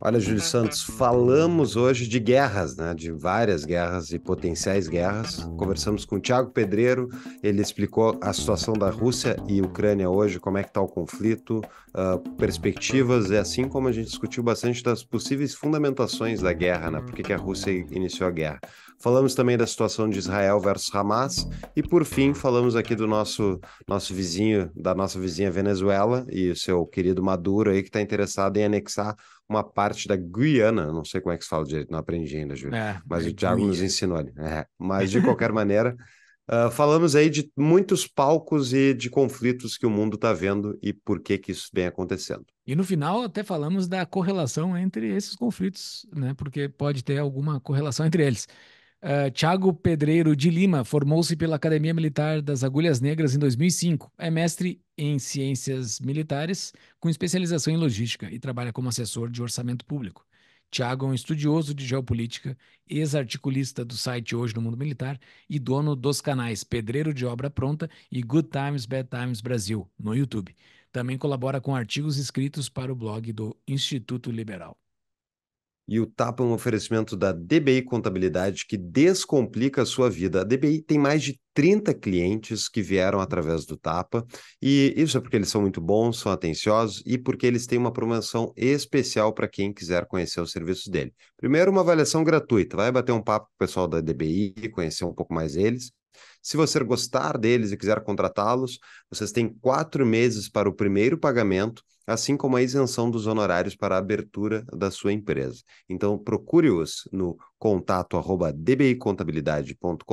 Olha, Júlio uhum. Santos, falamos hoje de guerras, né? De várias guerras e potenciais guerras. Conversamos com o Tiago Pedreiro, ele explicou a situação da Rússia e Ucrânia hoje, como é que está o conflito, uh, perspectivas, é assim como a gente discutiu bastante das possíveis fundamentações da guerra, né? Por que, que a Rússia iniciou a guerra. Falamos também da situação de Israel versus Hamas e por fim falamos aqui do nosso nosso vizinho, da nossa vizinha Venezuela e o seu querido Maduro aí que está interessado em anexar uma parte da Guiana, não sei como é que se fala direito, não aprendi ainda, Júlio, é, mas é o Thiago nos ensinou ali. É, mas de qualquer maneira, uh, falamos aí de muitos palcos e de conflitos que o mundo está vendo e por que que isso vem acontecendo. E no final até falamos da correlação entre esses conflitos, né? Porque pode ter alguma correlação entre eles. Ah, Tiago Pedreiro de Lima formou-se pela Academia Militar das Agulhas Negras em 2005. É mestre em Ciências Militares, com especialização em Logística e trabalha como assessor de Orçamento Público. Tiago é um estudioso de geopolítica, ex-articulista do site Hoje no Mundo Militar e dono dos canais Pedreiro de Obra Pronta e Good Times, Bad Times Brasil, no YouTube. Também colabora com artigos escritos para o blog do Instituto Liberal. E o TAP é um oferecimento da DBI Contabilidade que descomplica a sua vida. A DBI tem mais de 30 clientes que vieram através do TAPA, e isso é porque eles são muito bons, são atenciosos e porque eles têm uma promoção especial para quem quiser conhecer os serviços dele. Primeiro, uma avaliação gratuita, vai bater um papo com o pessoal da DBI, conhecer um pouco mais eles. Se você gostar deles e quiser contratá-los, vocês têm quatro meses para o primeiro pagamento assim como a isenção dos honorários para a abertura da sua empresa. Então, procure-os no contato arroba dbicontabilidade.com.br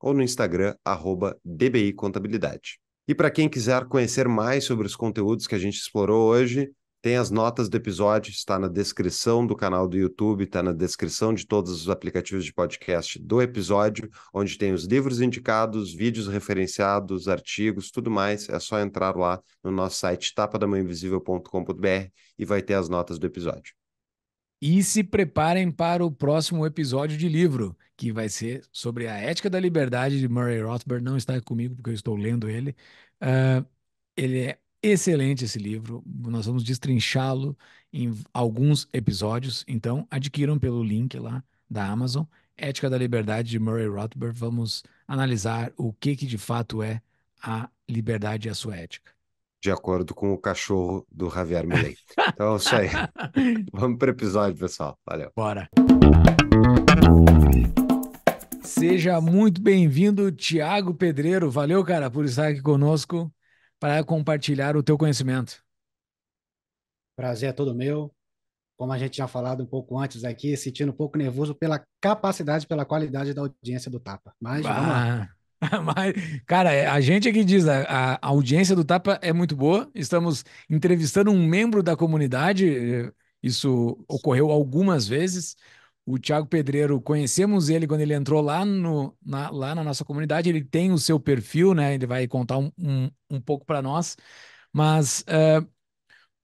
ou no Instagram arroba dbicontabilidade. E para quem quiser conhecer mais sobre os conteúdos que a gente explorou hoje, tem as notas do episódio, está na descrição do canal do YouTube, está na descrição de todos os aplicativos de podcast do episódio, onde tem os livros indicados, vídeos referenciados, artigos, tudo mais. É só entrar lá no nosso site tapadamãoinvisível.com.br e vai ter as notas do episódio. E se preparem para o próximo episódio de livro, que vai ser sobre a ética da liberdade de Murray Rothbard. Não está comigo porque eu estou lendo ele. Uh, ele é Excelente esse livro, nós vamos destrinchá-lo em alguns episódios, então adquiram pelo link lá da Amazon, Ética da Liberdade de Murray Rothbard. Vamos analisar o que, que de fato é a liberdade e a sua ética. De acordo com o cachorro do Javier Milei. Então é isso aí. Vamos para o episódio, pessoal. Valeu. Bora. Seja muito bem-vindo, Tiago Pedreiro. Valeu, cara, por estar aqui conosco para compartilhar o teu conhecimento. Prazer é todo meu. Como a gente já falado um pouco antes aqui, sentindo um pouco nervoso pela capacidade, pela qualidade da audiência do Tapa. Mas bah. vamos lá. Ah, mas, cara, é, a gente aqui diz, né, a, a, audiência do Tapa é muito boa. Estamos entrevistando um membro da comunidade. Eh, isso ocorreu algumas vezes o Thiago Pedreiro, conhecemos ele quando ele entrou lá, no, na, lá na nossa comunidade, ele tem o seu perfil, né? Ele vai contar um, um, um pouco para nós. Mas uh,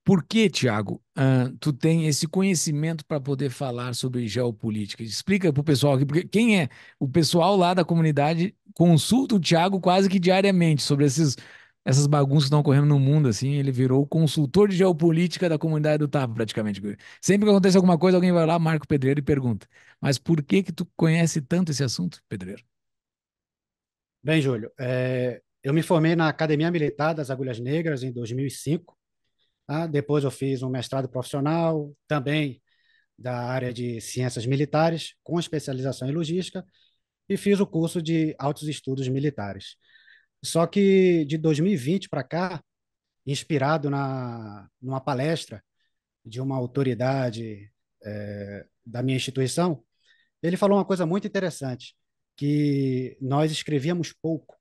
por que, Thiago, uh, tu tem esse conhecimento para poder falar sobre geopolítica? Explica para o pessoal aqui, porque quem é o pessoal lá da comunidade consulta o Thiago quase que diariamente sobre esses essas bagunças que estão ocorrendo no mundo, assim, ele virou o consultor de geopolítica da comunidade do TAP, praticamente. Sempre que acontece alguma coisa, alguém vai lá, marca o pedreiro e pergunta: Mas por que que tu conhece tanto esse assunto, pedreiro? Bem, Júlio, é, eu me formei na Academia Militar das Agulhas Negras em 2005. Tá? Depois eu fiz um mestrado profissional, também da área de ciências militares, com especialização em logística, e fiz o curso de altos estudos militares. Só que de 2020 para cá, inspirado na numa palestra de uma autoridade é, da minha instituição, ele falou uma coisa muito interessante, que nós escrevíamos pouco,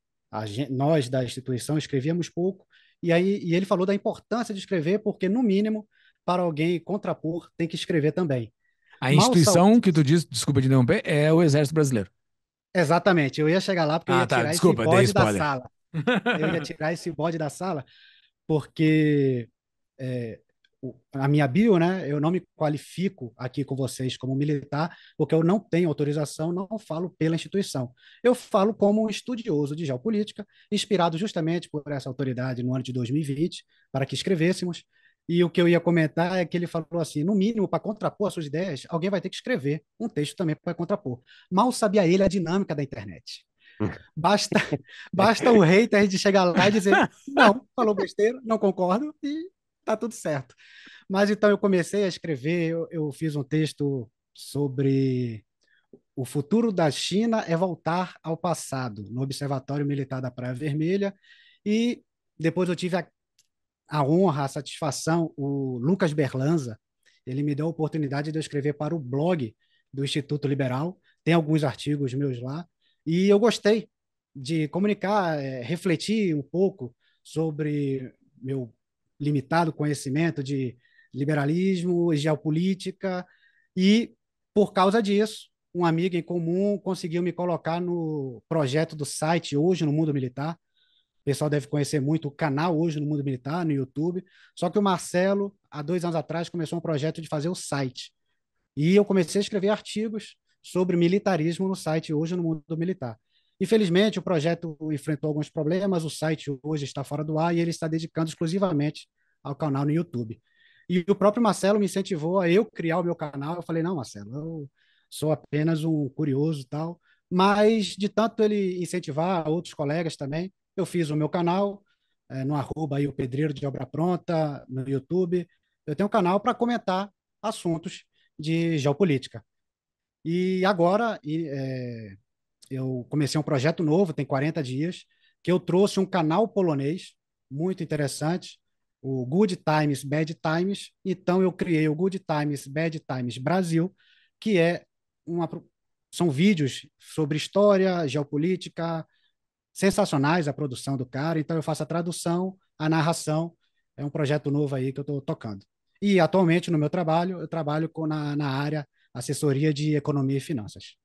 gente, nós da instituição escrevíamos pouco, e aí e ele falou da importância de escrever, porque no mínimo para alguém contrapor tem que escrever também. A instituição que tu diz, desculpa de interromper, é o Exército Brasileiro. Exatamente, eu ia chegar lá porque ah, eu ia tá, tirar desculpa, esse bode da sala. Eu ia tirar esse bode da sala porque é, a minha bio, né? Eu não me qualifico aqui com vocês como militar, porque eu não tenho autorização, não falo pela instituição. Eu falo como um estudioso de geopolítica, inspirado justamente por essa autoridade no ano de 2020, para que escrevêssemos e o que eu ia comentar é que ele falou assim: no mínimo, para contrapor as suas ideias, alguém vai ter que escrever um texto também para contrapor. Mal sabia ele a dinâmica da internet. Basta, basta o hater de chegar lá e dizer: não, falou besteira, não concordo, e tá tudo certo. Mas então eu comecei a escrever, eu, eu fiz um texto sobre o futuro da China é voltar ao passado, no Observatório Militar da Praia Vermelha, e depois eu tive a a honra, a satisfação, o Lucas Berlanza, ele me deu a oportunidade de eu escrever para o blog do Instituto Liberal, tem alguns artigos meus lá, e eu gostei de comunicar, é, refletir um pouco sobre meu limitado conhecimento de liberalismo e geopolítica, e por causa disso, um amigo em comum conseguiu me colocar no projeto do site Hoje no Mundo Militar, o pessoal deve conhecer muito o canal hoje no Mundo Militar, no YouTube. Só que o Marcelo, há dois anos atrás, começou um projeto de fazer o site. E eu comecei a escrever artigos sobre militarismo no site hoje no Mundo Militar. Infelizmente, o projeto enfrentou alguns problemas, o site hoje está fora do ar e ele está dedicando exclusivamente ao canal no YouTube. E o próprio Marcelo me incentivou a eu criar o meu canal. Eu falei: não, Marcelo, eu sou apenas um curioso tal. Mas de tanto ele incentivar outros colegas também, eu fiz o meu canal é, no arroba aí o Pedreiro de Obra Pronta, no YouTube. Eu tenho um canal para comentar assuntos de geopolítica. E agora e, é, eu comecei um projeto novo, tem 40 dias, que eu trouxe um canal polonês muito interessante, o Good Times, Bad Times. Então eu criei o Good Times, Bad Times Brasil, que é uma são vídeos sobre história, geopolítica, sensacionais a produção do cara, então eu faço a tradução, a narração, é um projeto novo aí que eu estou tocando. E atualmente no meu trabalho, eu trabalho com, na, na área assessoria de economia e finanças.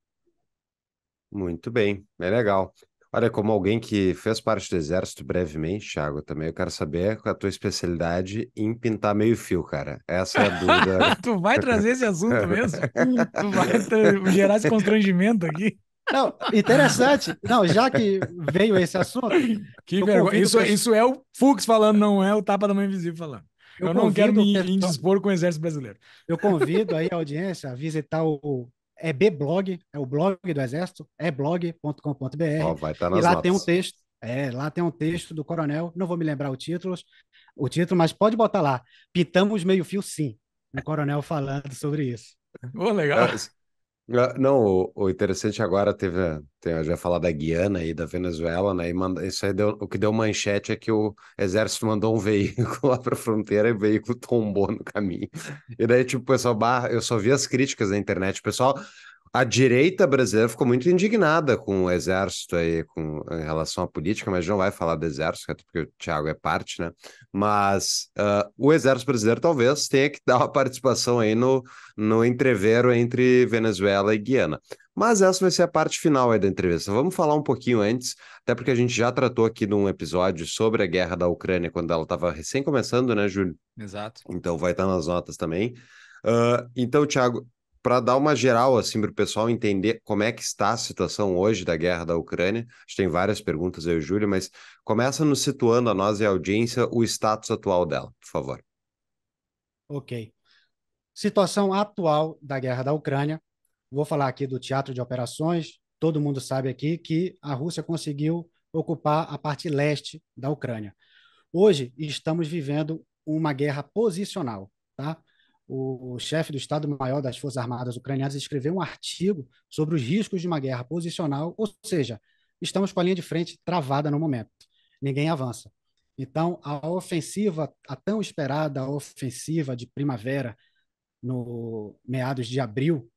Muito bem, é legal. Olha, como alguém que fez parte do exército brevemente, Thiago, também eu quero saber é a tua especialidade em pintar meio fio, cara. Essa é a dúvida. tu vai trazer esse assunto mesmo? tu vai gerar esse constrangimento aqui? Não, interessante. Não, já que veio esse assunto. Que vergonha. Isso, isso é o Fux falando, não é o tapa da Mãe invisível falando. Eu, eu não quero me pessoal... indispor com o Exército Brasileiro. Eu convido aí a audiência a visitar o EBblog, é, é o blog do Exército, eblog.com.br. Oh, vai tá estar nas e lá notas. tem um texto. É, lá tem um texto do coronel, não vou me lembrar o título, o título, mas pode botar lá. Pitamos meio fio sim. O coronel falando sobre isso. Oh, legal. É, não, o, interessante agora teve, teve, já falar da Guiana e da Venezuela, né? E manda, isso aí deu, o que deu manchete é que o exército mandou um veículo lá para a fronteira e o veículo tombou no caminho. E daí, tipo, o pessoal, eu só vi as críticas na internet, o pessoal, a direita brasileira ficou muito indignada com o exército aí, com, em relação à política, mas não vai falar do exército, até porque o Thiago é parte, né? Mas uh, o exército brasileiro talvez tenha que dar uma participação aí no, no entrevero entre Venezuela e Guiana. Mas essa vai ser a parte final aí da entrevista. Vamos falar um pouquinho antes, até porque a gente já tratou aqui num episódio sobre a guerra da Ucrânia, quando ela estava recém começando, né, Júlio? Exato. Então vai estar nas notas também. Uh, então, Thiago, para dar uma geral assim para o pessoal entender como é que está a situação hoje da guerra da Ucrânia. A gente tem várias perguntas aí, Júlio, mas começa nos situando a nós e a audiência o status atual dela, por favor. Ok. Situação atual da guerra da Ucrânia. Vou falar aqui do teatro de operações. Todo mundo sabe aqui que a Rússia conseguiu ocupar a parte leste da Ucrânia. Hoje estamos vivendo uma guerra posicional, tá? o chefe do Estado-Maior das Forças Armadas Ucranianas escreveu um artigo sobre os riscos de uma guerra posicional, ou seja, estamos com a linha de frente travada no momento, ninguém avança. Então, a ofensiva, a tão esperada ofensiva de primavera, no meados de abril,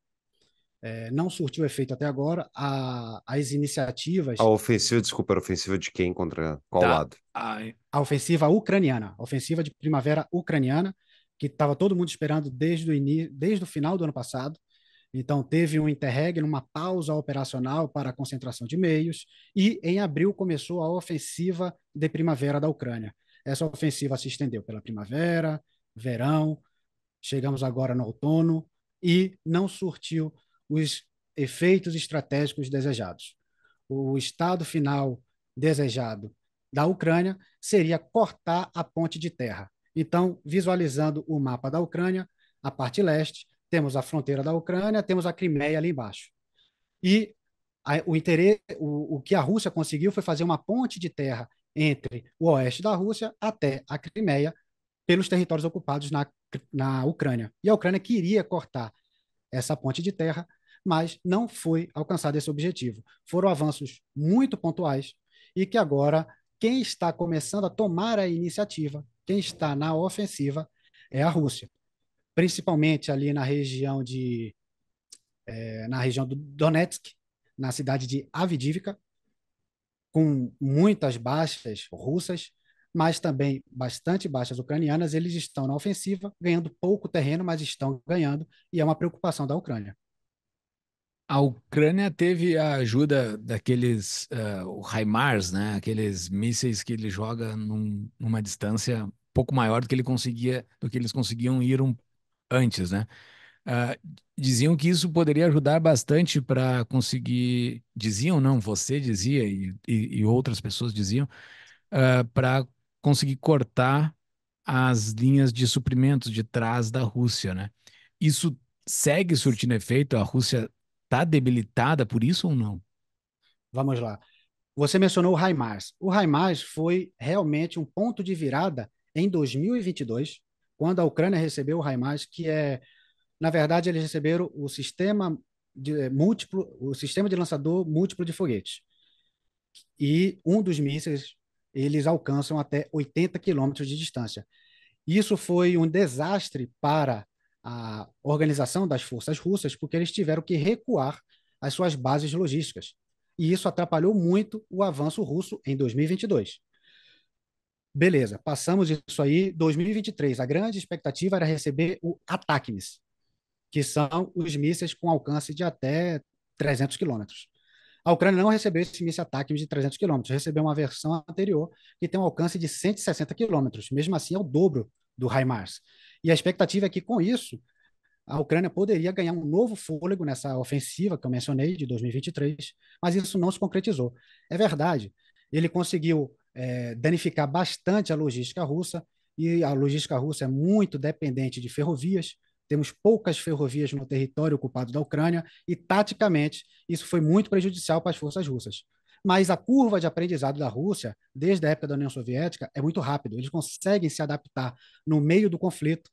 é, não surtiu efeito até agora. A, as iniciativas. A ofensiva, desculpa, a ofensiva de quem contra qual da, lado? A, ofensiva ucraniana, ofensiva de primavera ucraniana, que estava todo mundo esperando desde o início, desde o final do ano passado. Então teve um interregno, uma pausa operacional para a concentração de meios e em abril começou a ofensiva de primavera da Ucrânia. Essa ofensiva se estendeu pela primavera, verão, chegamos agora no outono e não surtiu os efeitos estratégicos desejados. O estado final desejado da Ucrânia seria cortar a ponte de terra, então, visualizando o mapa da Ucrânia, a parte leste, temos a fronteira da Ucrânia, temos a Crimeia ali embaixo. E a, o, interesse, o, o que a Rússia conseguiu foi fazer uma ponte de terra entre o oeste da Rússia até a Crimeia, pelos territórios ocupados na, na Ucrânia. E a Ucrânia queria cortar essa ponte de terra, mas não foi alcançado esse objetivo. Foram avanços muito pontuais e que agora quem está começando a tomar a iniciativa quem está na ofensiva é a Rússia, principalmente ali na região de é, na região do Donetsk, na cidade de Avdiivka, com muitas baixas russas, mas também bastante baixas ucranianas. Eles estão na ofensiva, ganhando pouco terreno, mas estão ganhando, e é uma preocupação da Ucrânia. A Ucrânia teve a ajuda daqueles uh, HIMARS, né? Aqueles mísseis que ele joga num, numa distância um pouco maior do que ele conseguia, do que eles conseguiam ir um, antes, né? Uh, diziam que isso poderia ajudar bastante para conseguir, diziam não, você dizia e, e, e outras pessoas diziam uh, ah, para conseguir cortar as linhas de suprimentos de trás da Rússia, né? Isso segue surtindo efeito. A Rússia está debilitada por isso ou não? Vamos lá. Você mencionou o Raimars. O Raimars foi realmente um ponto de virada em 2022, quando a Ucrânia recebeu o Raimars, que é, na verdade, eles receberam o sistema de, é, múltiplo, o sistema de lançador múltiplo de foguetes. E um dos mísseis, eles alcançam até 80 quilômetros de distância. Isso foi um desastre para a organização das forças russas, porque eles tiveram que recuar as suas bases logísticas. E isso atrapalhou muito o avanço russo em 2022. Beleza, passamos isso aí. 2023, a grande expectativa era receber o ATACMS, que são os mísseis com alcance de até 300 quilômetros. A Ucrânia não recebeu esse míssil ATACMS de 300 quilômetros, recebeu uma versão anterior que tem um alcance de 160 quilômetros. Mesmo assim, é o dobro do HIMARS. E a expectativa é que, com isso, a Ucrânia poderia ganhar um novo fôlego nessa ofensiva que eu mencionei de 2023, mas isso não se concretizou. É verdade, ele conseguiu é, danificar bastante a logística russa, e a logística russa é muito dependente de ferrovias. Temos poucas ferrovias no território ocupado da Ucrânia, e taticamente isso foi muito prejudicial para as forças russas mas a curva de aprendizado da Rússia, desde a época da União Soviética, é muito rápido. Eles conseguem se adaptar no meio do conflito,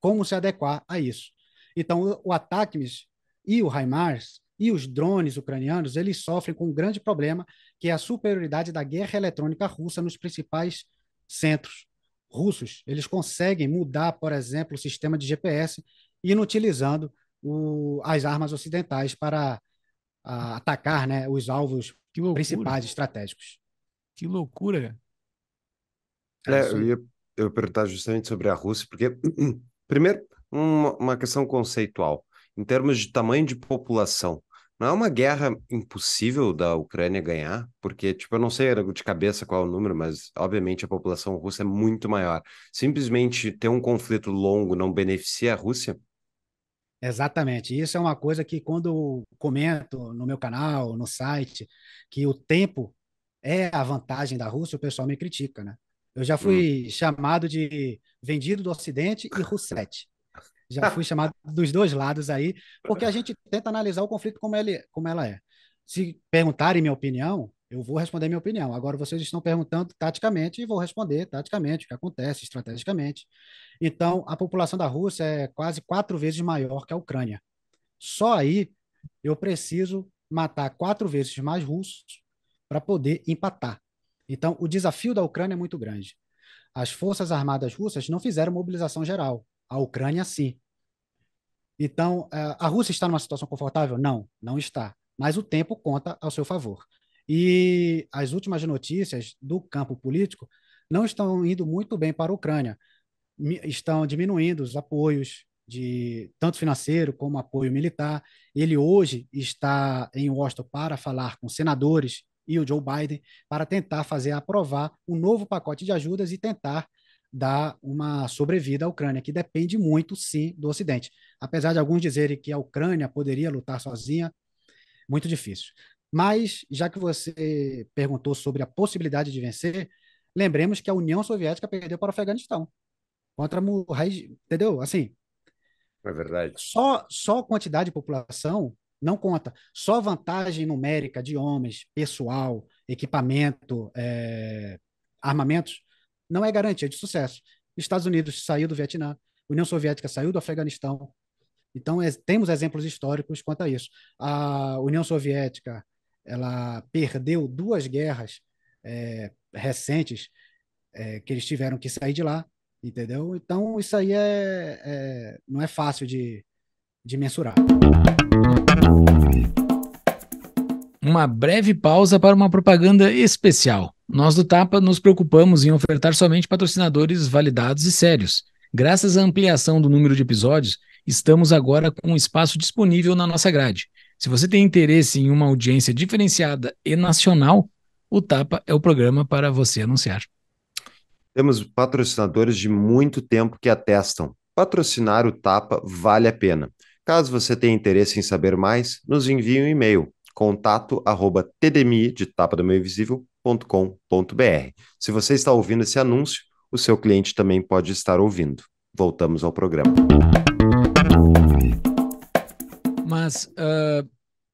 como se adequar a isso. Então, o ATACMS e o HIMARS e os drones ucranianos, eles sofrem com um grande problema, que é a superioridade da guerra eletrônica russa nos principais centros russos. Eles conseguem mudar, por exemplo, o sistema de GPS inutilizando o, as armas ocidentais para a atacar né, os alvos principais estratégicos. Que loucura! É, é eu, ia, eu ia perguntar justamente sobre a Rússia, porque, primeiro, uma, uma questão conceitual. Em termos de tamanho de população, não é uma guerra impossível da Ucrânia ganhar, porque, tipo, eu não sei de cabeça qual é o número, mas obviamente a população russa é muito maior. Simplesmente ter um conflito longo não beneficia a Rússia. Exatamente. Isso é uma coisa que quando eu comento no meu canal, no site, que o tempo é a vantagem da Rússia, o pessoal me critica, né? Eu já fui hum. chamado de vendido do Ocidente e Russete. Já fui chamado dos dois lados aí, porque a gente tenta analisar o conflito como ele, como ela é. Se perguntarem minha opinião, eu vou responder minha opinião. Agora vocês estão perguntando taticamente e vou responder taticamente o que acontece estrategicamente. Então, a população da Rússia é quase quatro vezes maior que a Ucrânia. Só aí eu preciso matar quatro vezes mais russos para poder empatar. Então, o desafio da Ucrânia é muito grande. As forças armadas russas não fizeram mobilização geral. A Ucrânia, sim. Então, eh, a Rússia está numa situação confortável? Não, não está. Mas o tempo conta ao seu favor. E as últimas notícias do campo político não estão indo muito bem para a Ucrânia. Estão diminuindo os apoios de tanto financeiro como apoio militar. Ele hoje está em Washington para falar com senadores e o Joe Biden para tentar fazer aprovar um novo pacote de ajudas e tentar dar uma sobrevida à Ucrânia, que depende muito sim do Ocidente. Apesar de alguns dizerem que a Ucrânia poderia lutar sozinha, muito difícil. Mas, já que você perguntou sobre a possibilidade de vencer, lembremos que a União Soviética perdeu para o Afeganistão. Contra Murray, entendeu? Assim. É verdade. Só, só quantidade de população não conta. Só vantagem numérica de homens, pessoal, equipamento, é, armamentos, não é garantia de sucesso. Estados Unidos saiu do Vietnã, União Soviética saiu do Afeganistão. Então, é, temos exemplos históricos quanto a isso. A União Soviética ela perdeu duas guerras é, recentes é, que eles tiveram que sair de lá, entendeu? Então isso aí é, é não é fácil de, de mensurar. Uma breve pausa para uma propaganda especial. Nós do Tapa nos preocupamos em ofertar somente patrocinadores validados e sérios. Graças à ampliação do número de episódios, estamos agora com espaço disponível na nossa grade. Se você tem interesse em uma audiência diferenciada e nacional, o Tapa é o programa para você anunciar. Temos patrocinadores de muito tempo que atestam. Patrocinar o Tapa vale a pena. Caso você tenha interesse em saber mais, nos envie um e-mail contato arroba tdmi de tapa do meio Se você está ouvindo esse anúncio, o seu cliente também pode estar ouvindo. Voltamos ao programa. Mas uh,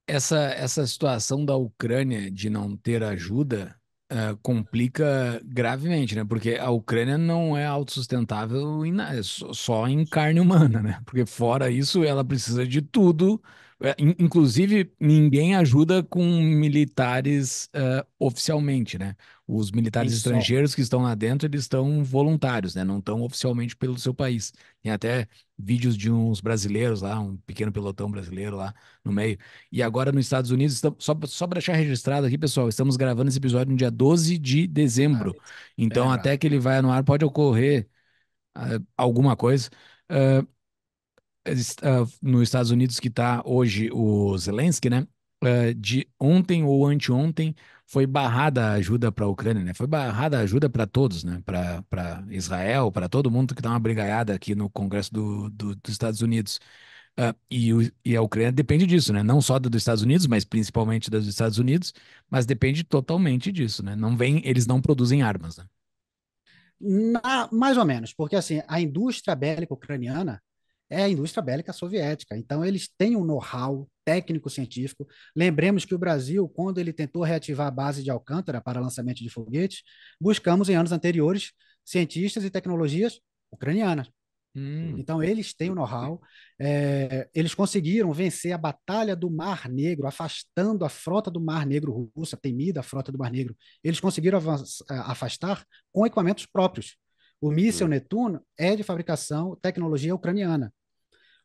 essa, essa situação da Ucrânia de não ter ajuda uh, complica gravemente, né? Porque a Ucrânia não é autossustentável em só em carne humana, né? Porque fora isso, ela precisa de tudo é, inclusive, ninguém ajuda com militares uh, oficialmente, né? Os militares Isso. estrangeiros que estão lá dentro, eles estão voluntários, né? Não estão oficialmente pelo seu país. Tem até vídeos de uns brasileiros lá, um pequeno pelotão brasileiro lá no meio. E agora nos Estados Unidos, só, só para deixar registrado aqui, pessoal, estamos gravando esse episódio no dia 12 de dezembro. Ah, então, é até tá. que ele vai no ar, pode ocorrer uh, alguma coisa. Uh, uh, nos Estados Unidos que está hoje o Zelensky, né? Uh, de ontem ou anteontem foi barrada a ajuda para a Ucrânia, né? Foi barrada a ajuda para todos, né? Para Israel, para todo mundo que está uma brigaiada aqui no Congresso do, do, dos Estados Unidos. Uh, e, o, e, a Ucrânia depende disso, né? Não só dos Estados Unidos, mas principalmente dos Estados Unidos, mas depende totalmente disso, né? Não vem, eles não produzem armas, né? Na, mais ou menos, porque assim, a indústria bélica ucraniana, é a indústria bélica soviética. Então, eles têm um know-how técnico-científico. Lembremos que o Brasil, quando ele tentou reativar a base de Alcântara para lançamento de foguetes, buscamos em anos anteriores cientistas e tecnologias ucranianas. Hum. Então, eles têm o know-how, é, eles conseguiram vencer a Batalha do Mar Negro, afastando a frota do Mar Negro russa, temida a frota do Mar Negro. Eles conseguiram afastar com equipamentos próprios. O míssil hum. Netuno é de fabricação, tecnologia ucraniana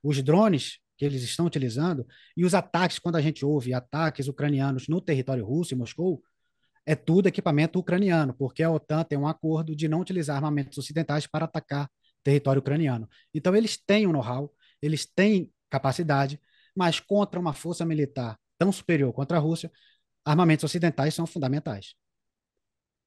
os drones que eles estão utilizando e os ataques, quando a gente ouve ataques ucranianos no território russo, em Moscou, é tudo equipamento ucraniano, porque a OTAN tem um acordo de não utilizar armamentos ocidentais para atacar território ucraniano. Então, eles têm o um know-how, eles têm capacidade, mas contra uma força militar tão superior contra a Rússia, armamentos ocidentais são fundamentais.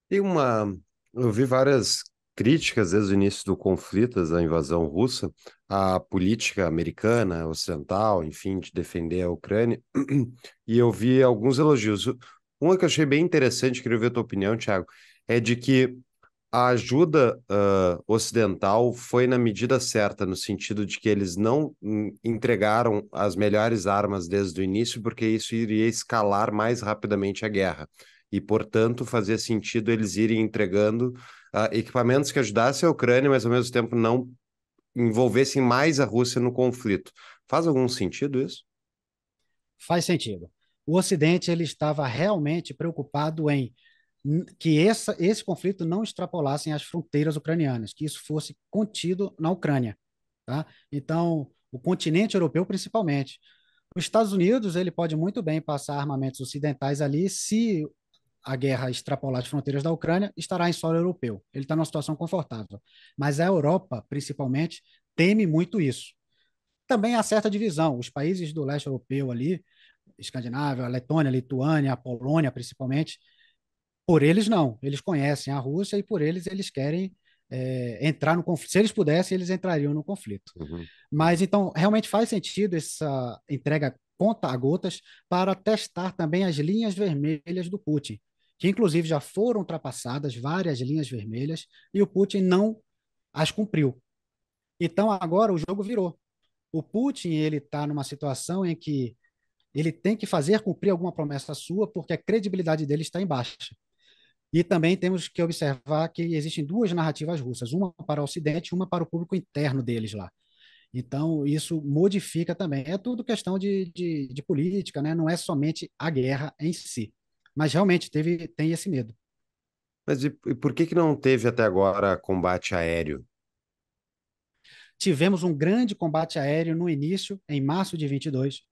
Tem uma. Eu vi várias críticas desde o início do conflito, da invasão russa, à política americana, ocidental, enfim, de defender a Ucrânia, e eu vi alguns elogios. Uma que eu achei bem interessante, queria ver a tua opinião, Thiago, é de que a ajuda uh, ocidental foi na medida certa, no sentido de que eles não hum, entregaram as melhores armas desde o início, porque isso iria escalar mais rapidamente a guerra. E, portanto, fazia sentido eles irem entregando uh, equipamentos que ajudassem a Ucrânia, mas ao mesmo tempo não envolvessem mais a Rússia no conflito. Faz algum sentido isso? Faz sentido. O Ocidente ele estava realmente preocupado em que essa, esse conflito não extrapolasse as fronteiras ucranianas, que isso fosse contido na Ucrânia. Tá? Então, o continente europeu principalmente. Os Estados Unidos ele pode muito bem passar armamentos ocidentais ali se a guerra extrapolar as fronteiras da Ucrânia, estará em solo europeu. Ele está numa situação confortável. Mas a Europa, principalmente, teme muito isso. Também há certa divisão. Os países do leste europeu ali, Escandinávia, Letônia, Lituânia, Polônia, principalmente, por eles não. Eles conhecem a Rússia e por eles eles querem é, entrar no conflito. Se eles pudessem, eles entrariam no conflito. Uhum. Mas então, realmente faz sentido essa entrega conta a gotas para testar também as linhas vermelhas do Putin que inclusive já foram ultrapassadas várias linhas vermelhas e o Putin não as cumpriu. Então agora o jogo virou. O Putin ele está numa situação em que ele tem que fazer cumprir alguma promessa sua porque a credibilidade dele está em baixa. E também temos que observar que existem duas narrativas russas, uma para o Ocidente e uma para o público interno deles lá. Então, isso modifica também. É tudo questão de, de, de política, né? não é somente a guerra em si mas realmente teve, tem esse medo. Mas e por que, que não teve até agora combate aéreo? Tivemos um grande combate aéreo no início, em março de 22,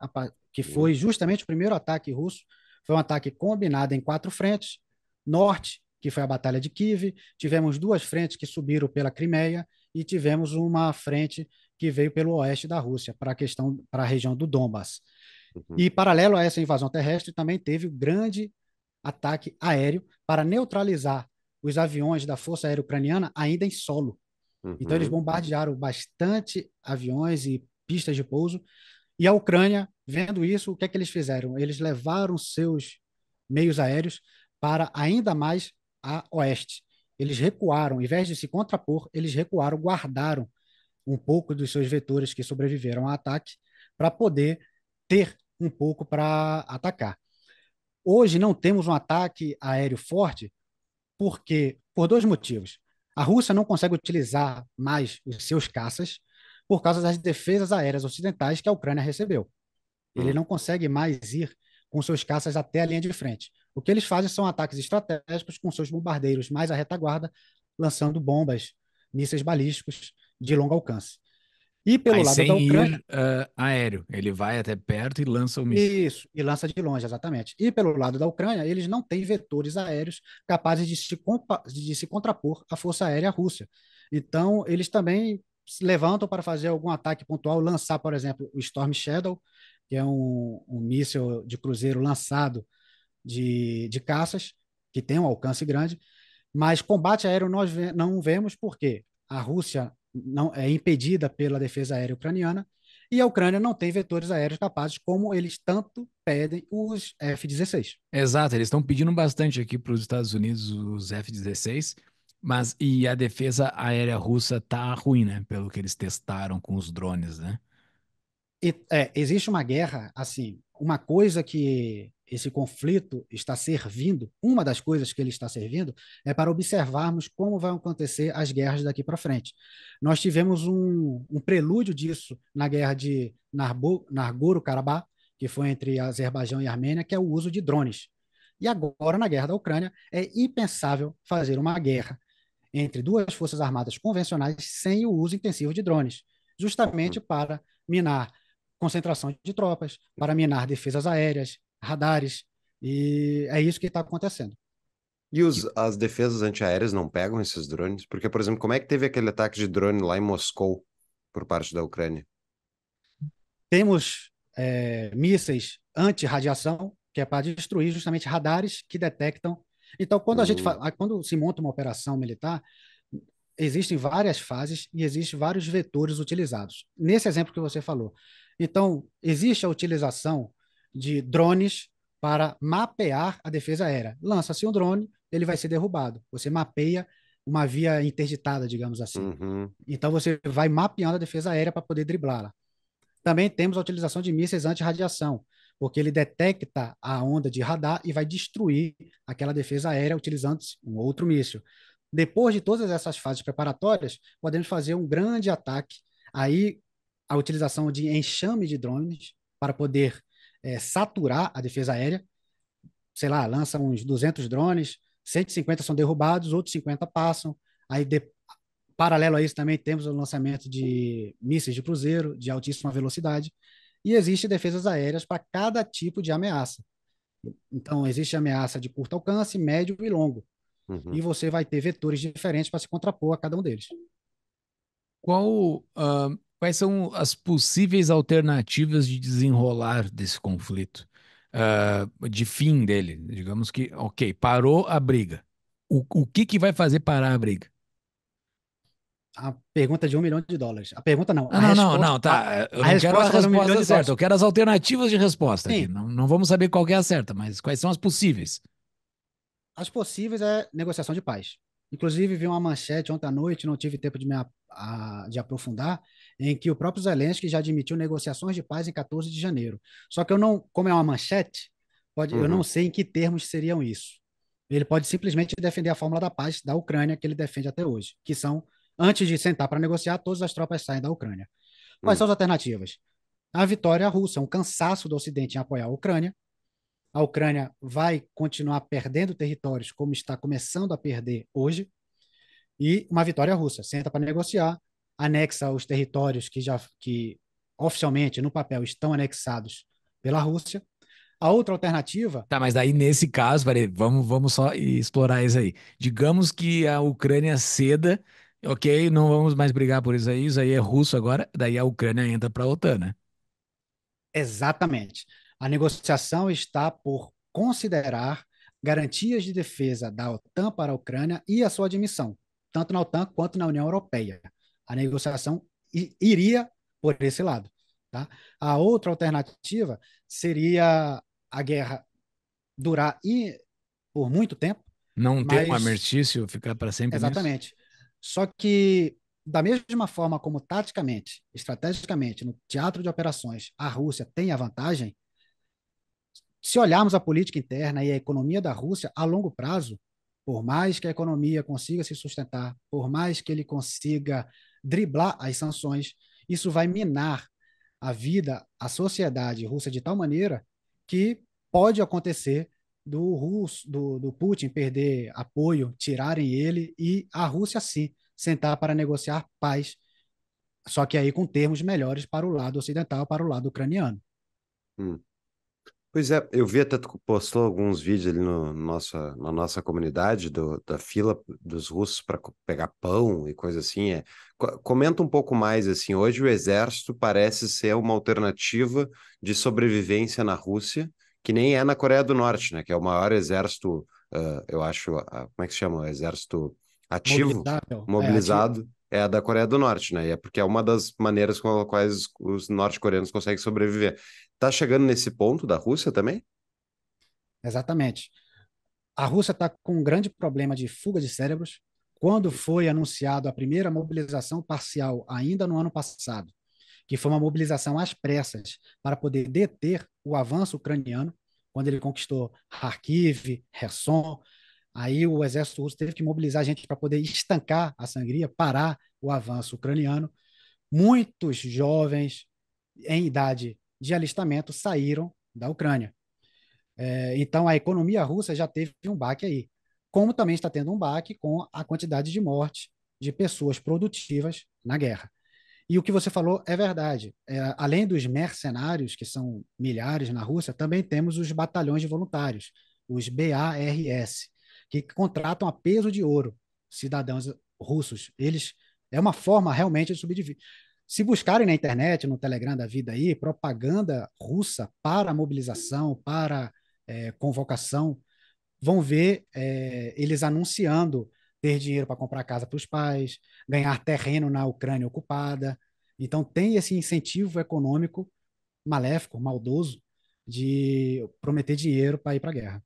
que foi hum. justamente o primeiro ataque russo. Foi um ataque combinado em quatro frentes: norte, que foi a Batalha de Kiev, tivemos duas frentes que subiram pela Crimeia e tivemos uma frente que veio pelo oeste da Rússia, para a questão para a região do Donbass. Uhum. E paralelo a essa invasão terrestre também teve o grande ataque aéreo para neutralizar os aviões da Força Aérea Ucraniana ainda em solo. Uhum. Então, eles uhum. bombardearam bastante aviões e pistas de pouso. E a Ucrânia, vendo isso, o que é que eles fizeram? Eles levaram seus meios aéreos para ainda mais a oeste. Eles recuaram, Em vez de se contrapor, eles recuaram, guardaram um pouco dos seus vetores que sobreviveram ao ataque para poder ter um pouco para atacar. Hoje não temos um ataque aéreo forte porque por dois motivos. A Rússia não consegue utilizar mais os seus caças por causa das defesas aéreas ocidentais que a Ucrânia recebeu. Ele hum. não consegue mais ir com seus caças até a linha de frente. O que eles fazem são ataques estratégicos com seus bombardeiros mais à retaguarda, lançando bombas, mísseis balísticos de longo alcance. E pelo Aí, lado da Ucrânia. Ir, uh, ah, aéreo, ele vai até perto e lança o míssil. Isso, e lança de longe, exatamente. E pelo lado da Ucrânia, eles não têm vetores aéreos capazes de se, de se contrapor à força aérea russa. Então, eles também se levantam para fazer algum ataque pontual, lançar, por exemplo, o Storm Shadow, que é um, um míssil de cruzeiro lançado de, de caças, que tem um alcance grande, mas combate aéreo nós ve não vemos porque a Rússia não é impedida pela defesa aérea ucraniana, e a Ucrânia não tem vetores aéreos capazes como eles tanto pedem os F-16. Exato, eles estão pedindo bastante aqui para os Estados Unidos os F-16, mas e a defesa aérea russa tá ruim, né? Pelo que eles testaram com os drones, né? E, é, existe uma guerra, assim, uma coisa que esse conflito está servindo, uma das coisas que ele está servindo é para observarmos como vão acontecer as guerras daqui para frente. Nós tivemos um, um, prelúdio disso na guerra de Nagorno-Karabakh, que foi entre Azerbaijão e Armênia, que é o uso de drones. E agora, na guerra da Ucrânia, é impensável fazer uma guerra entre duas forças armadas convencionais sem o uso intensivo de drones, justamente uhum. para minar concentração de tropas, para minar defesas aéreas, radares. E é isso que está acontecendo. E os, as defesas antiaéreas não pegam esses drones? Porque, por exemplo, como é que teve aquele ataque de drone lá em Moscou por parte da Ucrânia? Temos é, mísseis anti-radiação, que é para destruir justamente radares que detectam. Então, quando a gente hum. ah, quando se monta uma operação militar, existem várias fases e existem vários vetores utilizados. Nesse exemplo que você falou. Então, existe a utilização de drones para mapear a defesa aérea. Lança-se um drone, ele vai ser derrubado. Você mapeia uma via interditada, digamos assim. Uhum. Então você vai mapeando a defesa aérea para poder driblá-la. Também temos a utilização de mísseis anti-radiação, porque ele detecta a onda de radar e vai destruir aquela defesa aérea utilizando um outro míssil. Depois de todas essas fases preparatórias, podemos fazer um grande ataque. Aí a utilização de enxame de drones para poder é, saturar a defesa aérea. Sei lá, lança uns 200 drones, 150 são derrubados, outros 50 passam. Aí, de, paralelo a isso, também temos o lançamento de mísseis de cruzeiro de altíssima velocidade. E existem defesas aéreas para cada tipo de ameaça. Então, existe ameaça de curto alcance, médio e longo. Uhum. E você vai ter vetores diferentes para se contrapor a cada um deles. Qual uh, Quais são as possíveis alternativas de desenrolar desse conflito, uh, de fim dele? Digamos que, ok, parou a briga. O, o que, que vai fazer parar a briga? A pergunta é de um milhão de dólares. A pergunta não. Ah, a não, resposta, não, não, tá. Eu não quero é um eu quero as alternativas de resposta. Não, não vamos saber qual é a certa, mas quais são as possíveis? As possíveis é negociação de paz. Inclusive, vi uma manchete ontem à noite, não tive tempo de me a, de aprofundar, em que o próprio Zelensky já admitiu negociações de paz em 14 de janeiro. Só que eu não, como é uma manchete, pode, uhum. eu não uhum. sei em que termos seriam isso. Ele pode simplesmente defender a fórmula da paz da Ucrânia que ele defende até hoje, que são antes de sentar para negociar, todas as tropas saem da Ucrânia. Quais uhum. são as alternativas? A vitória russa, um cansaço do Ocidente em apoiar a Ucrânia. A Ucrânia vai continuar perdendo territórios como está começando a perder hoje, e uma vitória russa. Senta para negociar, anexa os territórios que já que oficialmente no papel estão anexados pela Rússia. A outra alternativa. Tá, mas daí nesse caso, peraí, vamos, vamos só explorar isso aí. Digamos que a Ucrânia ceda, ok, não vamos mais brigar por isso aí, isso aí é russo agora, daí a Ucrânia entra para a OTAN, né? Exatamente. A negociação está por considerar garantias de defesa da OTAN para a Ucrânia e a sua admissão tanto na OTAN quanto na União Europeia. A negociação iria por esse lado. Tá? A outra alternativa seria a guerra durar e por muito tempo. Não ter mas... um amertício ficar para sempre. Exatamente. Nisso. Só que, da mesma forma como taticamente, estrategicamente, no teatro de operações, a Rússia tem a vantagem, se olharmos a política interna e a economia da Rússia a longo prazo, por mais que a economia consiga se sustentar, por mais que ele consiga driblar as sanções, isso vai minar a vida, a sociedade russa de tal maneira que pode acontecer do russo, do, do Putin perder apoio, tirarem ele e a Rússia sim sentar para negociar paz, só que aí com termos melhores para o lado ocidental, para o lado ucraniano. Hum. Pois é, eu vi até tu postou alguns vídeos ali no, nossa, na nossa comunidade do, da fila dos russos para pegar pão e coisa assim. É. Comenta um pouco mais assim. Hoje o exército parece ser uma alternativa de sobrevivência na Rússia, que nem é na Coreia do Norte, né? Que é o maior exército, uh, eu acho, uh, como é que se chama? O exército ativo, Mobilizável. É, mobilizado. É, é a da Coreia do Norte, né? E é porque é uma das maneiras com as quais os norte-coreanos conseguem sobreviver. Está chegando nesse ponto da Rússia também? Exatamente. A Rússia está com um grande problema de fuga de cérebros. Quando foi anunciado a primeira mobilização parcial, ainda no ano passado, que foi uma mobilização às pressas para poder deter o avanço ucraniano, quando ele conquistou Kharkiv, Kherson, aí o exército russo teve que mobilizar gente para poder estancar a sangria, parar o avanço ucraniano. Muitos jovens em idade de alistamento saíram da Ucrânia. É, então, a economia russa já teve um baque aí, como também está tendo um baque com a quantidade de morte de pessoas produtivas na guerra. E o que você falou é verdade. É, além dos mercenários, que são milhares na Rússia, também temos os batalhões de voluntários, os BARS, que contratam a peso de ouro cidadãos russos. Eles é uma forma realmente de se buscarem na internet, no Telegram da vida aí, propaganda russa para mobilização, para é, convocação, vão ver é, eles anunciando ter dinheiro para comprar casa para os pais, ganhar terreno na Ucrânia ocupada. Então, tem esse incentivo econômico maléfico, maldoso, de prometer dinheiro para ir para a guerra.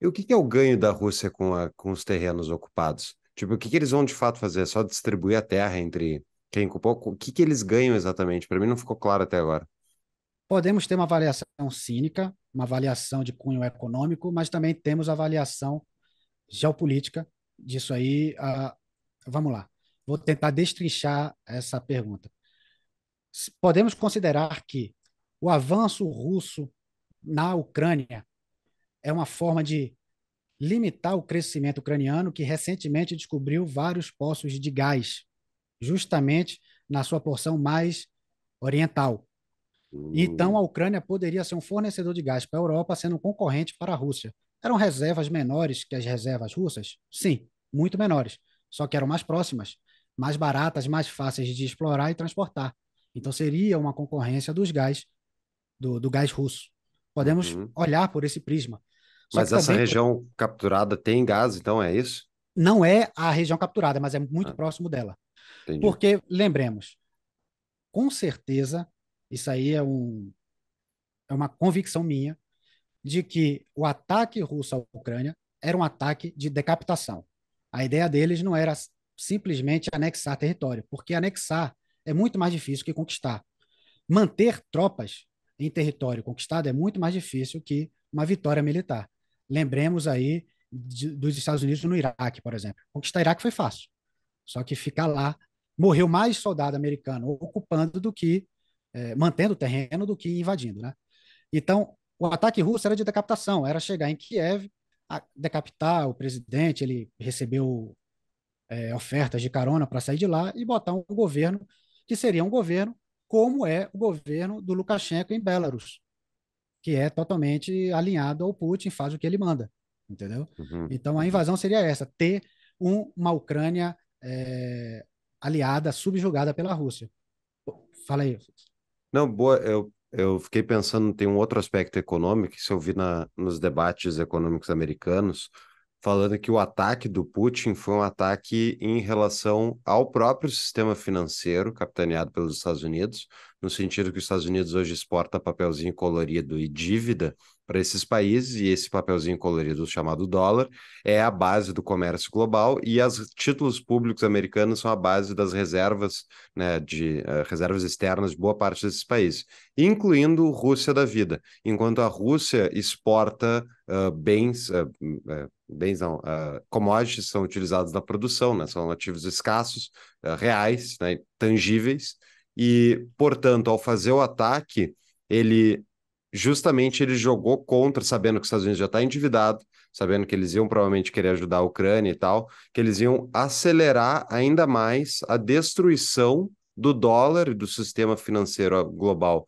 E o que, é o ganho da Rússia com, a, com os terrenos ocupados? Tipo, o que, que eles vão de fato fazer? É só distribuir a terra entre quem culpou? O que, que eles ganham exatamente? Para mim não ficou claro até agora. Podemos ter uma avaliação cínica, uma avaliação de cunho econômico, mas também temos avaliação geopolítica disso aí. Uh, vamos lá. Vou tentar destrinchar essa pergunta. Podemos considerar que o avanço russo na Ucrânia é uma forma de limitar o crescimento ucraniano, que recentemente descobriu vários poços de gás justamente na sua porção mais oriental. Hum. Então, a Ucrânia poderia ser um fornecedor de gás para a Europa, sendo um concorrente para a Rússia. Eram reservas menores que as reservas russas? Sim, muito menores. Só que eram mais próximas, mais baratas, mais fáceis de explorar e transportar. Então, seria uma concorrência dos gás, do, do gás russo. Podemos uhum. olhar por esse prisma. Só mas essa também... região capturada tem gás, então é isso? Não é a região capturada, mas é muito ah. próximo dela. Entendi. Porque, lembremos, com certeza, isso aí é, um, é uma convicção minha, de que o ataque russo à Ucrânia era um ataque de decapitação. A ideia deles não era simplesmente anexar território, porque anexar é muito mais difícil que conquistar. Manter tropas em território conquistado é muito mais difícil que uma vitória militar. Lembremos aí de, dos Estados Unidos no Iraque, por exemplo. Conquistar Iraque foi fácil, só que ficar lá morreu mais soldado americano ocupando do que é, mantendo o terreno do que invadindo, né? Então, o ataque russo era de decapitação, era chegar em Kiev, decapitar o presidente, ele recebeu é, ofertas de carona para sair de lá e botar um governo que seria um governo como é o governo do Lukashenko em Belarus, que é totalmente alinhado ao Putin, faz o que ele manda, entendeu? Uhum. Então a invasão seria essa, ter um, uma Ucrânia é, aliada subjugada pela Rússia. Fala aí. Não, boa, eu, eu fiquei pensando, tem um outro aspecto econômico, que eu vi na, nos debates econômicos americanos, falando que o ataque do Putin foi um ataque em relação ao próprio sistema financeiro capitaneado pelos Estados Unidos, no sentido que os Estados Unidos hoje exporta papelzinho colorido e dívida, para esses países, e esse papelzinho colorido chamado dólar é a base do comércio global, e os títulos públicos americanos são a base das reservas, né, de uh, reservas externas de boa parte desses países, incluindo Rússia da vida, enquanto a Rússia exporta uh, bens, uh, bens não, ah, commodities são utilizados na produção, né, são ativos escassos, reais, né, tangíveis, e, portanto, ao fazer o ataque, ele justamente ele jogou contra, sabendo que os Estados Unidos já está endividado, sabendo que eles iam provavelmente querer ajudar a Ucrânia e tal, que eles iam acelerar ainda mais a destruição do dólar e do sistema financeiro global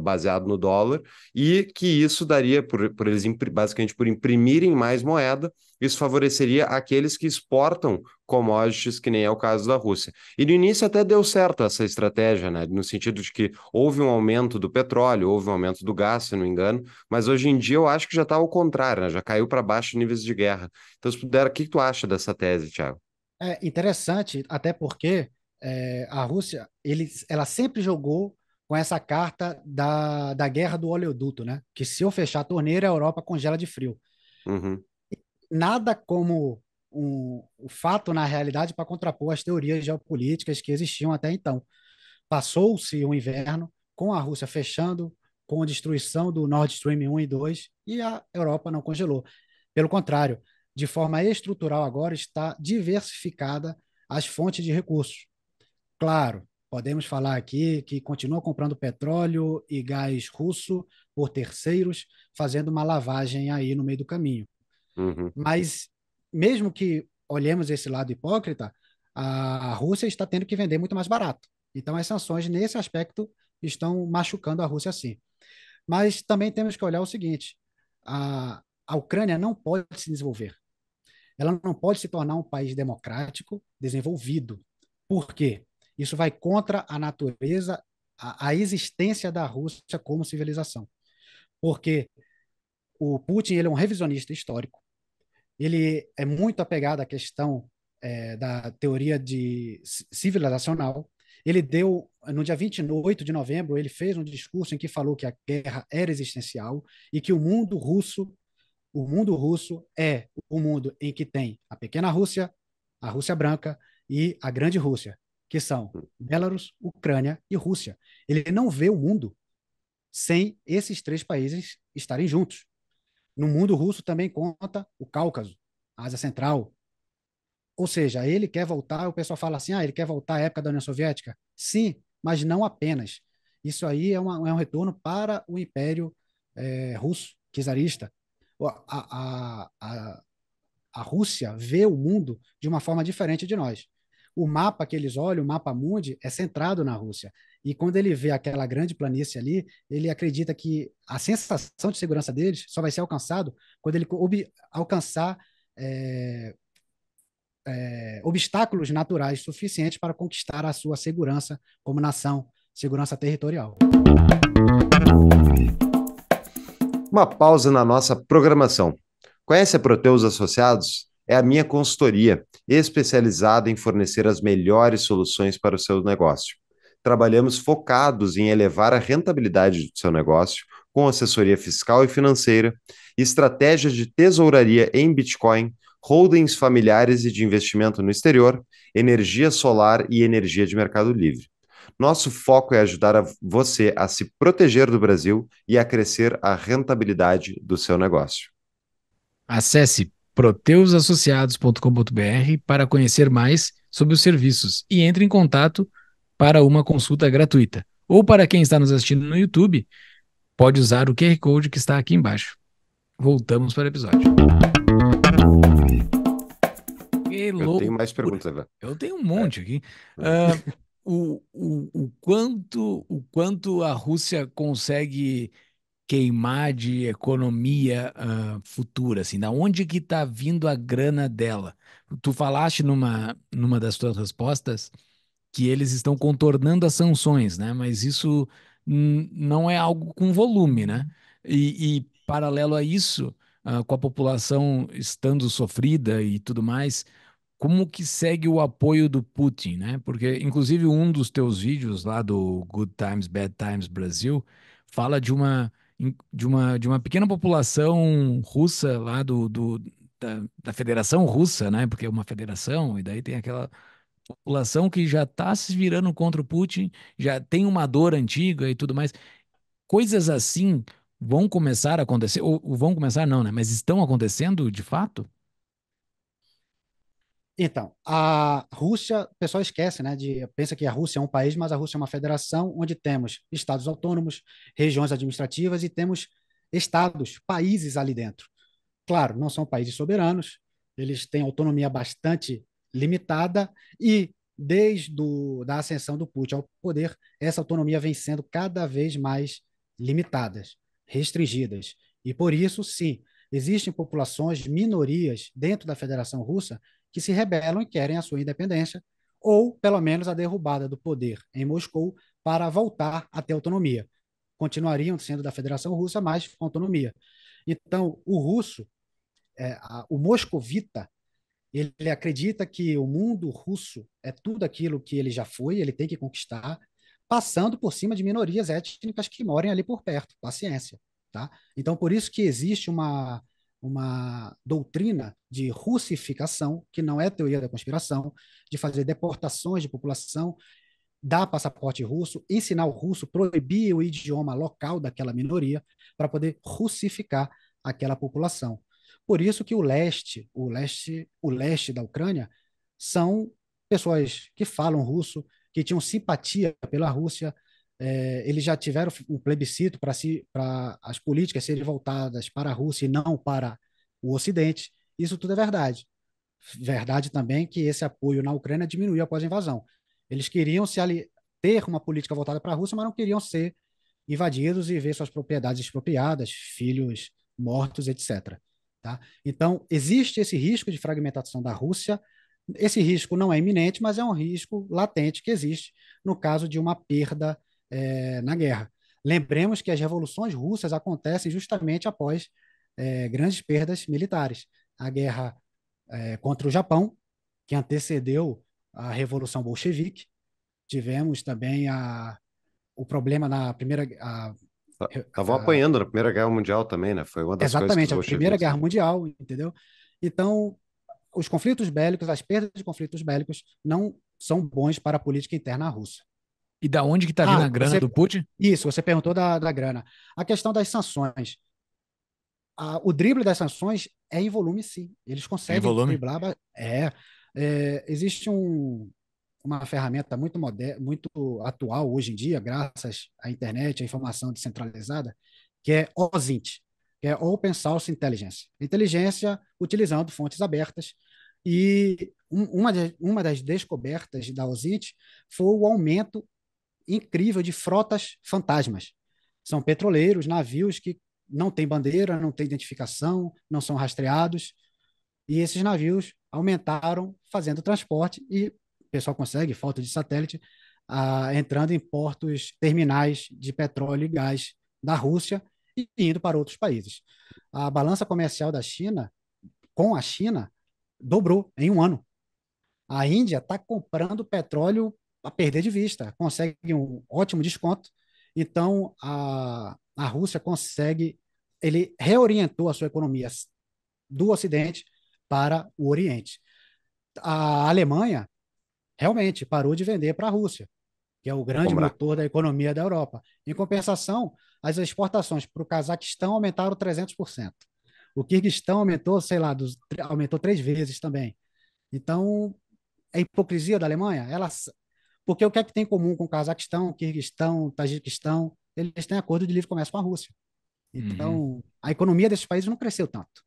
baseado no dólar, e que isso daria, por, por eles basicamente por imprimirem mais moeda, isso favoreceria aqueles que exportam commodities, que nem é o caso da Rússia. E no início até deu certo essa estratégia, né? no sentido de que houve um aumento do petróleo, houve um aumento do gás, se não me engano, mas hoje em dia eu acho que já está ao contrário, né? já caiu para baixo níveis de guerra. Então, se puder, o que tu acha dessa tese, Thiago? É interessante, até porque é, a Rússia, eles ela sempre jogou com essa carta da, da guerra do oleoduto, né? Que se eu fechar a torneira, a Europa congela de frio. Uhum. Nada como um, um fato na realidade para contrapor as teorias geopolíticas que existiam até então. Passou-se o inverno com a Rússia fechando, com a destruição do Nord Stream 1 e 2, e a Europa não congelou. Pelo contrário, de forma estrutural agora está diversificada as fontes de recursos. Claro, podemos falar aqui que continua comprando petróleo e gás russo por terceiros, fazendo uma lavagem aí no meio do caminho. Uhum. Mas, mesmo que olhemos esse lado hipócrita, a, a Rússia está tendo que vender muito mais barato. Então, as sanções, nesse aspecto, estão machucando a Rússia sim. Mas também temos que olhar o seguinte: a, a Ucrânia não pode se desenvolver. Ela não pode se tornar um país democrático, desenvolvido. Por quê? Isso vai contra a natureza, a, a existência da Rússia como civilização. Porque o Putin ele é um revisionista histórico, ele é muito apegado à questão é, da teoria de civilizacional. Ele deu, no dia 28 de novembro, ele fez um discurso em que falou que a guerra era existencial e que o mundo russo, o mundo russo é o mundo em que tem a pequena Rússia, a Rússia branca e a grande Rússia que são hum. Belarus, Ucrânia e Rússia. Ele não vê o mundo sem esses três países estarem juntos. No mundo russo também conta o Cáucaso, a Ásia Central. Ou seja, ele quer voltar, o pessoal fala assim, ah, ele quer voltar à época da União Soviética. Sim, mas não apenas. Isso aí é, uma, é um retorno para o Império é, Russo, czarista. A, a, a, a Rússia vê o mundo de uma forma diferente de nós o mapa que eles olham, o mapa mundi, é centrado na Rússia. E quando ele vê aquela grande planície ali, ele acredita que a sensação de segurança deles só vai ser alcançado quando ele alcançar é, é, obstáculos naturais suficientes para conquistar a sua segurança como nação, segurança territorial. Uma pausa na nossa programação. Conhece a Proteus Associados? é a minha consultoria, especializada em fornecer as melhores soluções para o seu negócio. Trabalhamos focados em elevar a rentabilidade do seu negócio com assessoria fiscal e financeira, estratégias de tesouraria em Bitcoin, holdings familiares e de investimento no exterior, energia solar e energia de mercado livre. Nosso foco é ajudar a você a se proteger do Brasil e a crescer a rentabilidade do seu negócio. Acesse proteusassociados.com.br para conhecer mais sobre os serviços e entre em contato para uma consulta gratuita. Ou para quem está nos assistindo no YouTube, pode usar o QR Code que está aqui embaixo. Voltamos para o episódio. Eu tenho mais perguntas, Evan. Eu tenho um monte aqui. Uh, o, o, o, quanto, o quanto a Rússia consegue queimar de economia uh, futura, assim, da onde que está vindo a grana dela? Tu falaste numa, numa das tuas respostas que eles estão contornando as sanções, né? Mas isso não é algo com volume, né? Uhum. E, e paralelo a isso, uh, com a população estando sofrida e tudo mais, como que segue o apoio do Putin, né? Porque, inclusive, um dos teus vídeos lá do Good Times, Bad Times Brasil fala de uma de uma, de uma pequena população russa lá do, do da, da, Federação Russa, né? Porque é uma federação, e daí tem aquela população que já está se virando contra o Putin, já tem uma dor antiga e tudo mais. Coisas assim vão começar a acontecer, ou, ou vão começar não, né? Mas estão acontecendo de fato? Então, a Rússia, o pessoal esquece, né? De, pensa que a Rússia é um país, mas a Rússia é uma federação onde temos estados autônomos, regiões administrativas e temos estados, países ali dentro. Claro, não são países soberanos, eles têm autonomia bastante limitada e desde do, da ascensão do Putin ao poder, essa autonomia vem sendo cada vez mais limitadas, restringidas. E por isso, sim, existem populações, minorias dentro da Federação Russa que se rebelam e querem a sua independência, ou pelo menos a derrubada do poder em Moscou para voltar a ter autonomia. Continuariam sendo da Federação Russa, mas com autonomia. Então, o russo, é, a, o moscovita, ele acredita que o mundo russo é tudo aquilo que ele já foi, ele tem que conquistar, passando por cima de minorias étnicas que moram ali por perto. Paciência. Tá? Então, por isso que existe uma uma doutrina de russificação, que não é teoria da conspiração, de fazer deportações de população, dar passaporte russo, ensinar o russo, proibir o idioma local daquela minoria para poder russificar aquela população. Por isso que o leste, o leste, o leste da Ucrânia são pessoas que falam russo, que tinham simpatia pela Rússia, é, eles já tiveram o plebiscito para si, as políticas serem voltadas para a Rússia e não para o Ocidente. Isso tudo é verdade. Verdade também que esse apoio na Ucrânia diminuiu após a invasão. Eles queriam se ali, ter uma política voltada para a Rússia, mas não queriam ser invadidos e ver suas propriedades expropriadas, filhos mortos, etc. Tá? Então, existe esse risco de fragmentação da Rússia. Esse risco não é iminente, mas é um risco latente que existe no caso de uma perda é, na guerra. Lembremos que as revoluções russas acontecem justamente após é, grandes perdas militares. A guerra é, contra o Japão, que antecedeu a Revolução Bolchevique, tivemos também a, o problema na primeira. Guerra. Tá, estavam apanhando na Primeira Guerra Mundial também, né? Foi uma das Exatamente, a Primeira Guerra Mundial, entendeu? Então, os conflitos bélicos, as perdas de conflitos bélicos, não são bons para a política interna russa. E da onde que está vindo ah, a grana você, do Putin? Isso, você perguntou da, da grana. A questão das sanções. A, o drible das sanções é em volume, sim. Eles conseguem Em volume? driblar. É, é, existe um, uma ferramenta muito moderna, muito atual hoje em dia, graças à internet, à informação descentralizada, que é OSINT, que é Open Source Intelligence. Inteligência utilizando fontes abertas. E um, uma, de, uma das descobertas da OSINT foi o aumento incrível de frotas fantasmas. São petroleiros, navios que não têm bandeira, não têm identificação, não são rastreados. E esses navios aumentaram fazendo transporte e o pessoal consegue, falta de satélite, entrando em portos terminais de petróleo e gás da Rússia e indo para outros países. A balança comercial da China com a China dobrou em um ano. A Índia está comprando petróleo a perder de vista, consegue um ótimo desconto. Então, a, a Rússia consegue, ele reorientou a sua economia do Ocidente para o Oriente. A Alemanha realmente parou de vender para a Rússia, que é o grande motor da economia da Europa. Em compensação, as exportações para o Cazaquistão aumentaram 300%. O Kirguistão aumentou, sei lá, dos, aumentou três vezes também. Então, a hipocrisia da Alemanha, ela porque o que é que tem em comum com o Cazaquistão, Quirguistão, Tajiquistão? Eles têm acordo de livre comércio com a Rússia. Então, uhum. a economia desses países não cresceu tanto.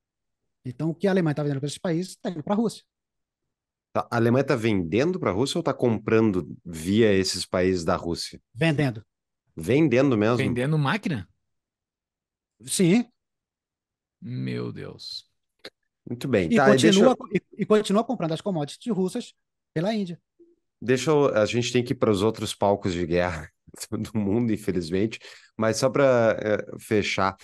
Então, o que a Alemanha está vendendo para esses países está indo para a Rússia. Tá, a Alemanha está vendendo para a Rússia ou está comprando via esses países da Rússia? Vendendo. Vendendo mesmo? Vendendo máquina? Sim. Meu Deus. Muito bem. E, tá, continua, deixa... e, e continua comprando as commodities russas pela Índia. Deixa eu, a gente tem que ir para os outros palcos de guerra do mundo, infelizmente, mas só para é, fechar,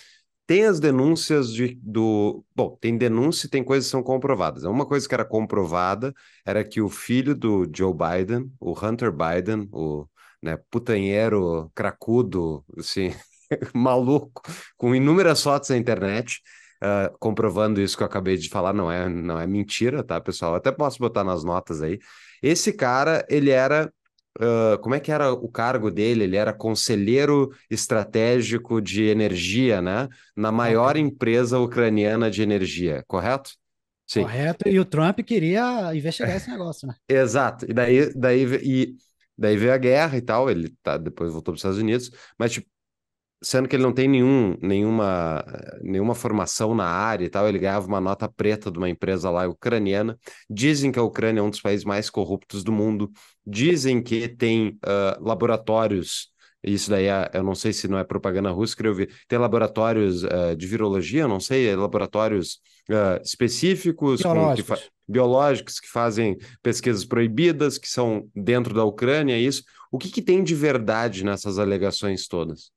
tem as denúncias de, do. Bom, tem denúncia e tem coisas que são comprovadas. Uma coisa que era comprovada era que o filho do Joe Biden, o Hunter Biden, o né, putanheiro cracudo, assim, maluco, com inúmeras fotos na internet, uh, comprovando isso que eu acabei de falar, não é, não é mentira, tá, pessoal? Eu até posso botar nas notas aí. Esse cara, ele era. Uh, como é que era o cargo dele? Ele era conselheiro estratégico de energia, né? Na maior empresa ucraniana de energia, correto? Sim. Correto. E o Trump queria investigar esse negócio, né? Exato. E daí, daí, e daí veio a guerra e tal. Ele tá, depois voltou para os Estados Unidos. Mas, tipo, sendo que ele não tem nenhum, nenhuma, nenhuma formação na área e tal, ele ganhava uma nota preta de uma empresa lá ucraniana. Dizem que a Ucrânia é um dos países mais corruptos do mundo, dizem que tem uh, laboratórios. Isso daí, é, eu não sei se não é propaganda russa que eu vi. Tem laboratórios uh, de virologia, não sei, laboratórios uh, específicos biológicos. Que biológicos que fazem pesquisas proibidas, que são dentro da Ucrânia, isso. O que, que tem de verdade nessas alegações todas?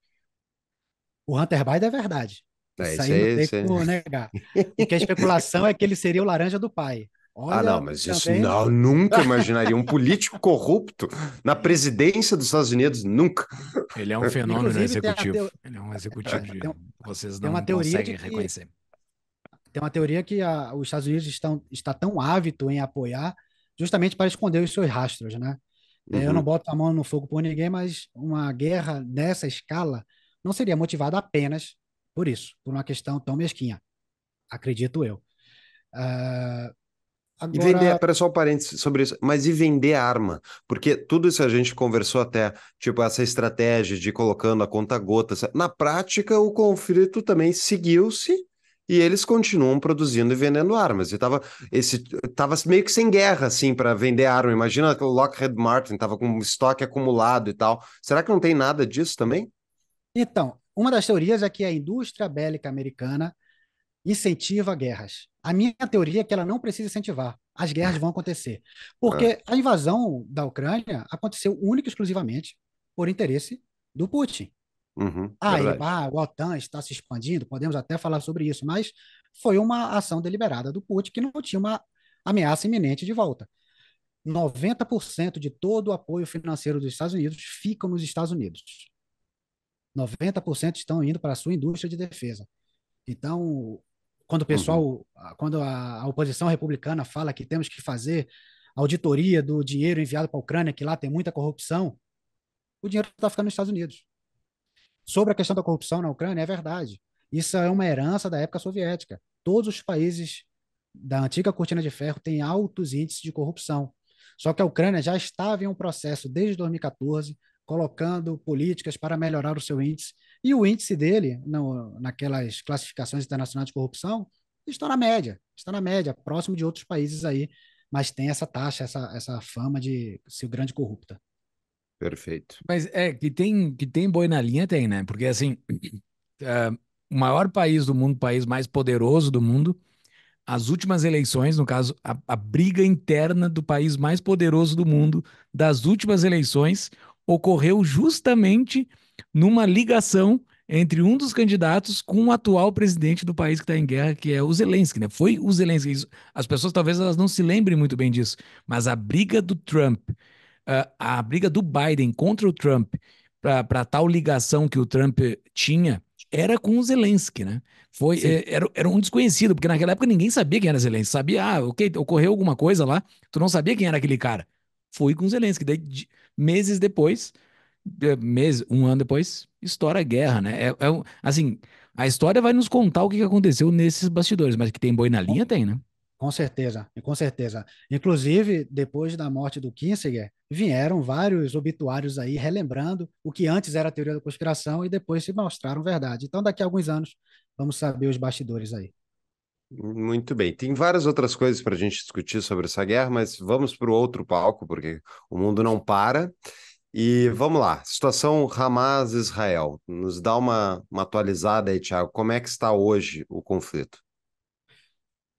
O Hunter Biden é verdade. É, isso, isso aí não tem é, como é. negar. Porque a especulação é que ele seria o laranja do pai. Olha, ah, não, mas isso não, nunca imaginaria. Um político corrupto na presidência dos Estados Unidos, nunca. Ele é um fenômeno Inclusive, executivo. Teo... Ele é um executivo. É, de... Tem... Vocês não conseguem que... reconhecer. Tem uma teoria que a... os Estados Unidos estão está tão ávido em apoiar justamente para esconder os seus rastros, né? Uhum. Eu não uhum. boto a mão no fogo por ninguém, mas uma guerra nessa escala não seria motivado apenas por isso, por uma questão tão mesquinha, acredito eu. Uh, ah, agora... E vender, para só um parênteses sobre isso, mas e vender arma? Porque tudo isso a gente conversou até, tipo, essa estratégia de colocando a conta gota. Na prática, o conflito também seguiu-se e eles continuam produzindo e vendendo armas. E tava, esse, tava meio que sem guerra, assim, para vender arma. Imagina que o Lockheed Martin tava com estoque acumulado e tal. Será que não tem nada disso também? Então, uma das teorias é que a indústria bélica americana incentiva guerras. A minha teoria é que ela não precisa incentivar. As guerras vão acontecer. Porque é. a invasão da Ucrânia aconteceu única e exclusivamente por interesse do Putin. Uhum, ah, ah, o OTAN está se expandindo, podemos até falar sobre isso, mas foi uma ação deliberada do Putin que não tinha uma ameaça iminente de volta. 90% de todo o apoio financeiro dos Estados Unidos fica nos Estados Unidos. 90% estão indo para a sua indústria de defesa. Então, quando o pessoal, uhum. quando a oposição republicana fala que temos que fazer auditoria do dinheiro enviado para a Ucrânia, que lá tem muita corrupção, o dinheiro está ficando nos Estados Unidos. Sobre a questão da corrupção na Ucrânia, é verdade. Isso é uma herança da época soviética. Todos os países da antiga cortina de ferro têm altos índices de corrupção. Só que a Ucrânia já estava em um processo desde 2014 colocando políticas para melhorar o seu índice. E o índice dele, no, naquelas classificações internacionais de corrupção, está na média, está na média, próximo de outros países aí, mas tem essa taxa, essa, essa fama de ser o grande corrupta. Perfeito. Mas é que tem que tem boi na linha, tem, né? Porque assim, é, o maior país do mundo, o país mais poderoso do mundo, as últimas eleições, no caso, a, a briga interna do país mais poderoso do mundo, das últimas eleições, ocorreu justamente numa ligação entre um dos candidatos com o atual presidente do país que está em guerra, que é o Zelensky, né? Foi o Zelensky. As pessoas talvez elas não se lembrem muito bem disso, mas a briga do Trump, ah, a briga do Biden contra o Trump, para tal ligação que o Trump tinha, era com o Zelensky, né? Foi, eh, era, era um desconhecido, porque naquela época ninguém sabia quem era Zelensky. Sabia, ah, ok, ocorreu alguma coisa lá, tu não sabia quem era aquele cara fui com Zelensky. Daí, de, meses depois, é, mês, um ano depois, estoura a guerra, né? É, é, assim, a história vai nos contar o que aconteceu nesses bastidores, mas que tem boi na linha, tem, né? Com certeza, com certeza. Inclusive, depois da morte do Kissinger, vieram vários obituários aí relembrando o que antes era teoria da conspiração e depois se mostraram verdade. Então, daqui a alguns anos, vamos saber os bastidores aí. Muito bem. Tem várias outras coisas para a gente discutir sobre essa guerra, mas vamos para o outro palco, porque o mundo não para. E vamos lá, situação Hamas-Israel. Nos dá uma, uma atualizada aí, Tiago. Como é que está hoje o conflito?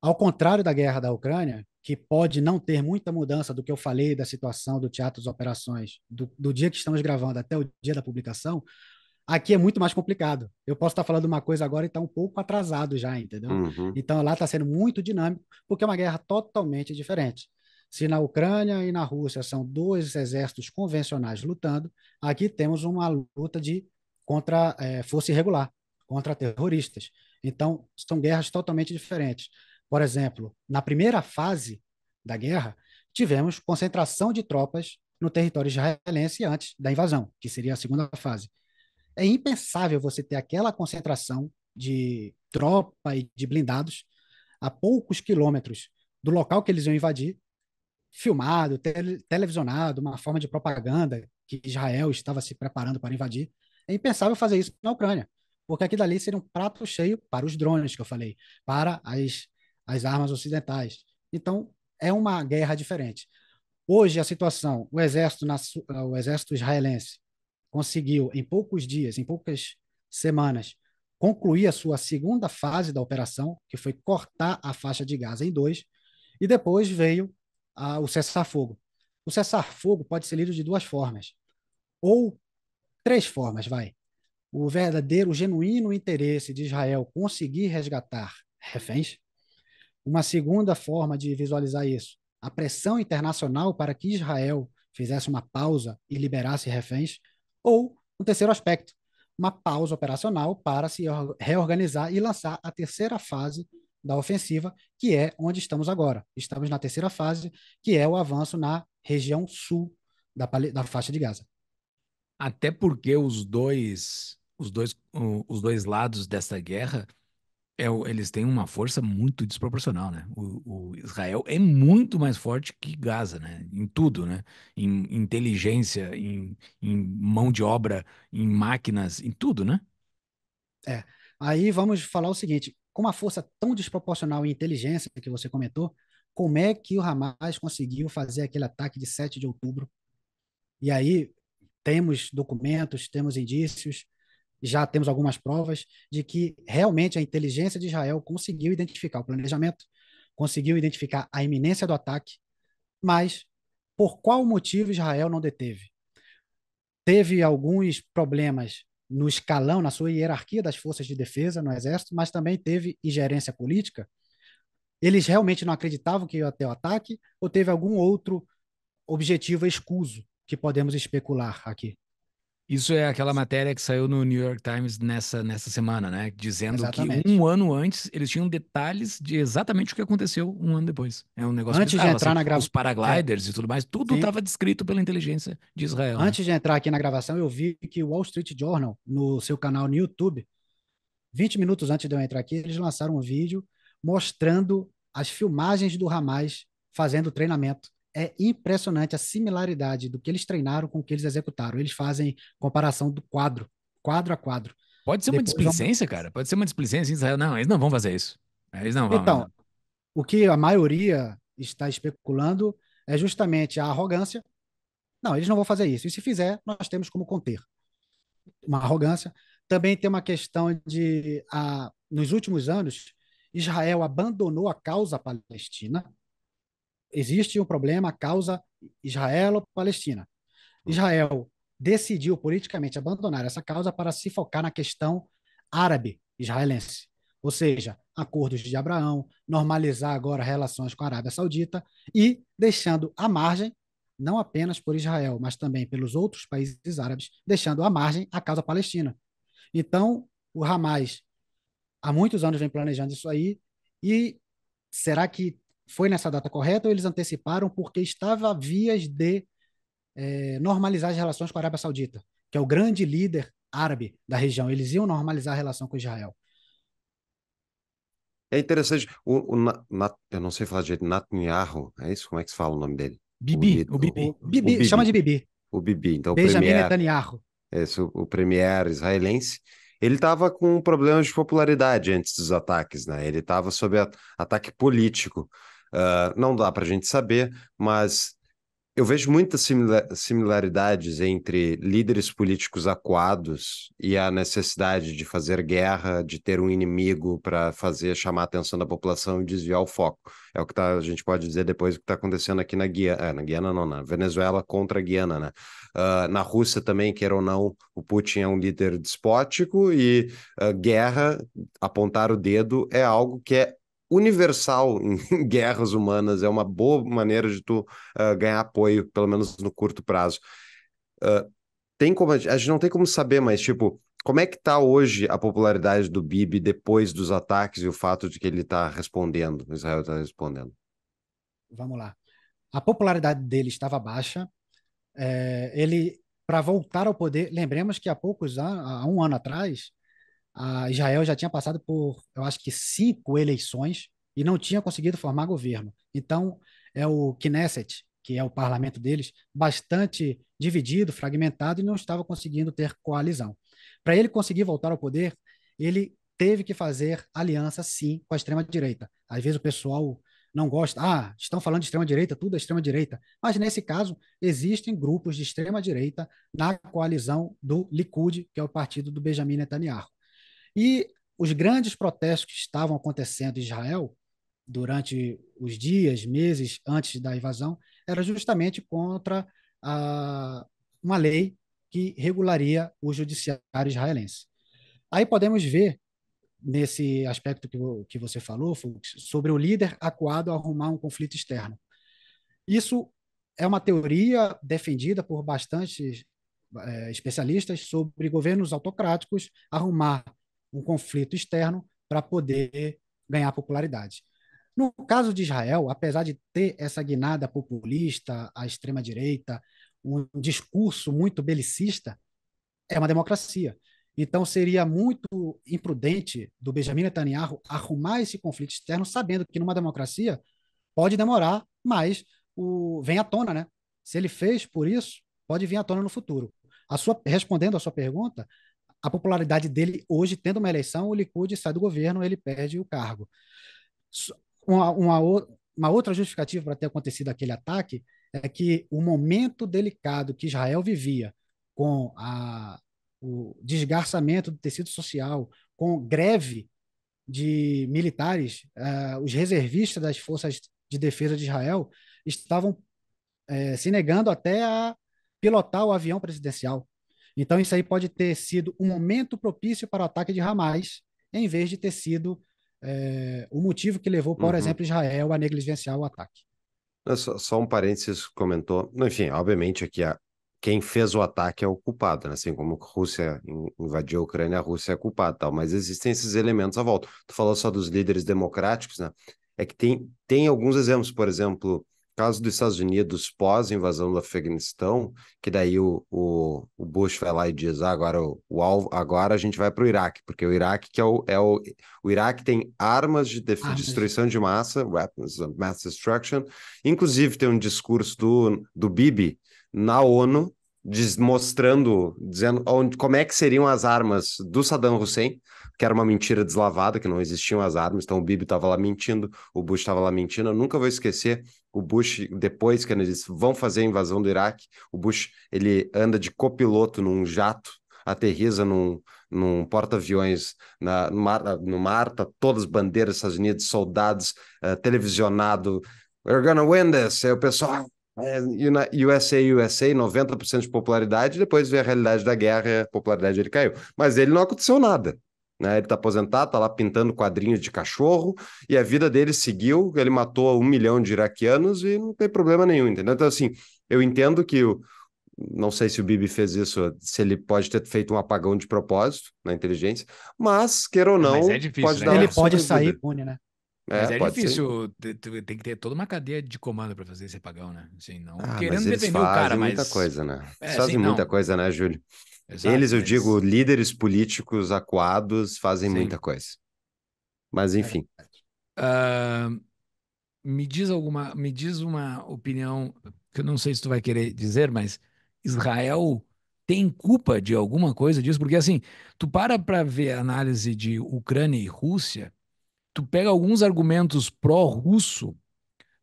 Ao contrário da guerra da Ucrânia, que pode não ter muita mudança do que eu falei da situação do Teatro das Operações, do, do dia que estamos gravando até o dia da publicação, Aqui é muito mais complicado. Eu posso estar falando uma coisa agora e estar tá um pouco atrasado já, entendeu? Uhum. Então lá está sendo muito dinâmico, porque é uma guerra totalmente diferente. Se na Ucrânia e na Rússia são dois exércitos convencionais lutando, aqui temos uma luta de contra é, força irregular, contra terroristas. Então são guerras totalmente diferentes. Por exemplo, na primeira fase da guerra tivemos concentração de tropas no território israelense antes da invasão, que seria a segunda fase. É impensável você ter aquela concentração de tropa e de blindados a poucos quilômetros do local que eles iam invadir, filmado, tele, televisionado, uma forma de propaganda que Israel estava se preparando para invadir. É impensável fazer isso na Ucrânia, porque aqui dali seria um prato cheio para os drones que eu falei, para as, as armas ocidentais. Então, é uma guerra diferente. Hoje, a situação, o exército, na, o exército israelense conseguiu, em poucos dias, em poucas semanas, concluir a sua segunda fase da operação, que foi cortar a faixa de Gaza em dois, e depois veio o cessar-fogo. O cessar-fogo pode ser lido de duas formas, ou três formas, vai. O verdadeiro, o genuíno interesse de Israel conseguir resgatar reféns. Uma segunda forma de visualizar isso, a pressão internacional para que Israel fizesse uma pausa e liberasse reféns. Ou um terceiro aspecto, uma pausa operacional para se reorganizar e lançar a terceira fase da ofensiva, que é onde estamos agora. Estamos na terceira fase, que é o avanço na região sul da, da faixa de Gaza. Até porque os dois, os dois, os dois lados dessa guerra é, eles têm uma força muito desproporcional, né? O, o, Israel é muito mais forte que Gaza, né? Em tudo, né? Em inteligência, em, em mão de obra, em máquinas, em tudo, né? É. Aí vamos falar o seguinte: com uma força tão desproporcional em inteligência que você comentou, como é que o Hamas conseguiu fazer aquele ataque de 7 de outubro? E aí temos documentos, temos indícios, já temos algumas provas de que realmente a inteligência de Israel conseguiu identificar o planejamento, conseguiu identificar a iminência do ataque, mas por qual motivo Israel não deteve? Teve alguns problemas no escalão, na sua hierarquia das forças de defesa no exército, mas também teve ingerência política. Eles realmente não acreditavam que ia ter o ataque ou teve algum outro objetivo escuso que podemos especular aqui? Isso é aquela matéria que saiu no New York Times nessa, nessa semana, né? Dizendo exatamente. que um ano antes eles tinham detalhes de exatamente o que aconteceu um ano depois. É um negócio antes bizarro, de entrar assim, na gravação, Os paragliders é. e tudo mais, tudo estava descrito pela inteligência de Israel. Né? Antes né? de entrar aqui na gravação, eu vi que o Wall Street Journal, no seu canal no YouTube, 20 minutos antes de eu entrar aqui, eles lançaram um vídeo mostrando as filmagens do Hamas fazendo treinamento é impressionante a similaridade do que eles treinaram com o que eles executaram. Eles fazem comparação do quadro, quadro a quadro. Pode ser uma Depois, displicência, vamos... cara. Pode ser uma displicência. Israel, não, eles não vão fazer isso. É, eles não vão. Então, o que a maioria está especulando é justamente a arrogância. Não, eles não vão fazer isso. E se fizer, nós temos como conter. Uma arrogância. Também tem uma questão de, a, ah, nos últimos anos, Israel abandonou a causa palestina existe um problema, a causa Israel-Palestina. Hum. Israel decidiu politicamente abandonar essa causa para se focar na questão árabe israelense, ou seja, acordos de Abraão, normalizar agora relações com a Arábia Saudita e deixando à margem, não apenas por Israel, mas também pelos outros países árabes, deixando à margem a causa palestina. Então, o Hamas há muitos anos vem planejando isso aí e será que foi nessa data correta ou eles anteciparam porque estava a vias de é, normalizar as relações com a Arábia Saudita, que é o grande líder árabe da região. Eles iam normalizar a relação com Israel. É interessante, o, o na, na, eu não sei falar direito, Netanyahu, é isso? Como é que se fala o nome dele? Bibi, o, o, Bibi. o Bibi. Bibi. chama de Bibi. O Bibi, então Benjamin o premier, Netanyahu. Esse, é, o, o premier israelense, ele estava com problemas de popularidade antes dos ataques, né? Ele estava sob a, ataque político. Ah, não dá para a gente saber, mas eu vejo muitas similaridades entre líderes políticos acuados e a necessidade de fazer guerra, de ter um inimigo para fazer chamar a atenção da população e desviar o foco. É o que tá, a gente pode dizer depois do que está acontecendo aqui na Guiana, ah, na Guiana não, na Venezuela contra a Guiana, né? Uh, na Rússia também, queira ou não, o Putin é um líder despótico e uh, guerra, apontar o dedo, é algo que é universal em guerras humanas, é uma boa maneira de tu uh, ganhar apoio, pelo menos no curto prazo. Uh, tem como, a gente não tem como saber, mas tipo, como é que tá hoje a popularidade do Bibi depois dos ataques e o fato de que ele está respondendo, Israel está respondendo? Vamos lá. A popularidade dele estava baixa. É, ele, para voltar ao poder, lembremos que há poucos anos, há um ano atrás, a Israel já tinha passado por, eu acho que cinco eleições e não tinha conseguido formar governo. Então, é o Knesset, que é o parlamento deles, bastante dividido, fragmentado e não estava conseguindo ter coalizão. Para ele conseguir voltar ao poder, ele teve que fazer aliança, sim, com a extrema-direita. Às vezes o pessoal não gosta, ah, estão falando de extrema-direita, tudo é extrema-direita. Mas nesse caso, existem grupos de extrema-direita na coalizão do Likud, que é o partido do Benjamin Netanyahu. E os grandes protestos que estavam acontecendo em Israel durante os dias, meses antes da invasão, era justamente contra a, uma lei que regularia o judiciário israelense. Aí podemos ver, nesse aspecto que, que você falou, Fux, sobre o líder acuado a arrumar um conflito externo. Isso é uma teoria defendida por bastantes é, especialistas sobre governos autocráticos arrumar um conflito externo para poder ganhar popularidade. No caso de Israel, apesar de ter essa guinada populista, à extrema-direita, um discurso muito belicista, é uma democracia. Então, seria muito imprudente do Benjamin Netanyahu arrumar esse conflito externo, sabendo que numa democracia pode demorar, mas o... vem à tona, né? Se ele fez por isso, pode vir à tona no futuro. A sua, respondendo à sua pergunta, a popularidade dele hoje, tendo uma eleição, o Likud sai do governo, ele perde o cargo. Uma, uma, uma outra justificativa para ter acontecido aquele ataque é que o momento delicado que Israel vivia com a, o desgarçamento do tecido social, com greve de militares, uh, os reservistas das forças de defesa de Israel estavam uh, se negando até a pilotar o avião presidencial então, isso aí pode ter sido um momento propício para o ataque de Hamas, em vez de ter sido é, o motivo que levou, por uhum. exemplo, Israel a negligenciar o ataque. É, só, só um parênteses comentou. Enfim, obviamente aqui a, quem fez o ataque é o culpado, né? assim como a Rússia invadiu a Ucrânia, a Rússia é culpada, tal. Mas existem esses elementos à volta. Tu falou só dos líderes democráticos, né? É que tem, tem alguns exemplos, por exemplo, caso dos Estados Unidos pós-invasão do Afeganistão, que daí o, o, o, Bush vai lá e diz, ah, agora, o, o agora a gente vai para o Iraque, porque o Iraque que é o, é o, o Iraque tem armas de def... destruição de massa, weapons of mass destruction, inclusive tem um discurso do, do Bibi na ONU diz, mostrando, dizendo onde, como é que seriam as armas do Saddam Hussein, que era uma mentira deslavada, que não existiam as armas, então o Bibi estava lá mentindo, o Bush estava lá mentindo. Eu nunca vou esquecer o Bush, depois que eles vão fazer a invasão do Iraque, o Bush ele anda de copiloto num jato, aterriza num, num porta-aviões no, mar, no mar, tá todas as bandeiras dos Estados Unidos, soldados, uh, televisionado, we're gonna win this. Aí o pessoal, USA, USA, 90% de popularidade, depois vê a realidade da guerra e a popularidade dele caiu. Mas ele não aconteceu nada. Né? Ele está aposentado, está lá pintando quadrinhos de cachorro, e a vida dele seguiu, ele matou um milhão de iraquianos e não tem problema nenhum, entendeu? Então, assim, eu entendo que o, não sei se o Bibi fez isso, se ele pode ter feito um apagão de propósito na inteligência, mas, queira ou não, mas é difícil, pode né? dar Ele pode sair pune, né? Mas é, é difícil, ser. tem que ter toda uma cadeia de comando para fazer esse apagão, né? Assim, não ah, querendo defender o cara, mas. fazem muita coisa, né? É, fazem assim, muita não. coisa, né, Júlio? Exato, eles, eu mas... digo, líderes políticos acuados fazem Sim. muita coisa. Mas, é enfim. É. me diz alguma, me diz uma opinião que eu não sei se tu vai querer dizer, mas Israel tem culpa de alguma coisa disso? Porque, assim, tu para para ver a análise de Ucrânia e Rússia tu pega alguns argumentos pró-russo,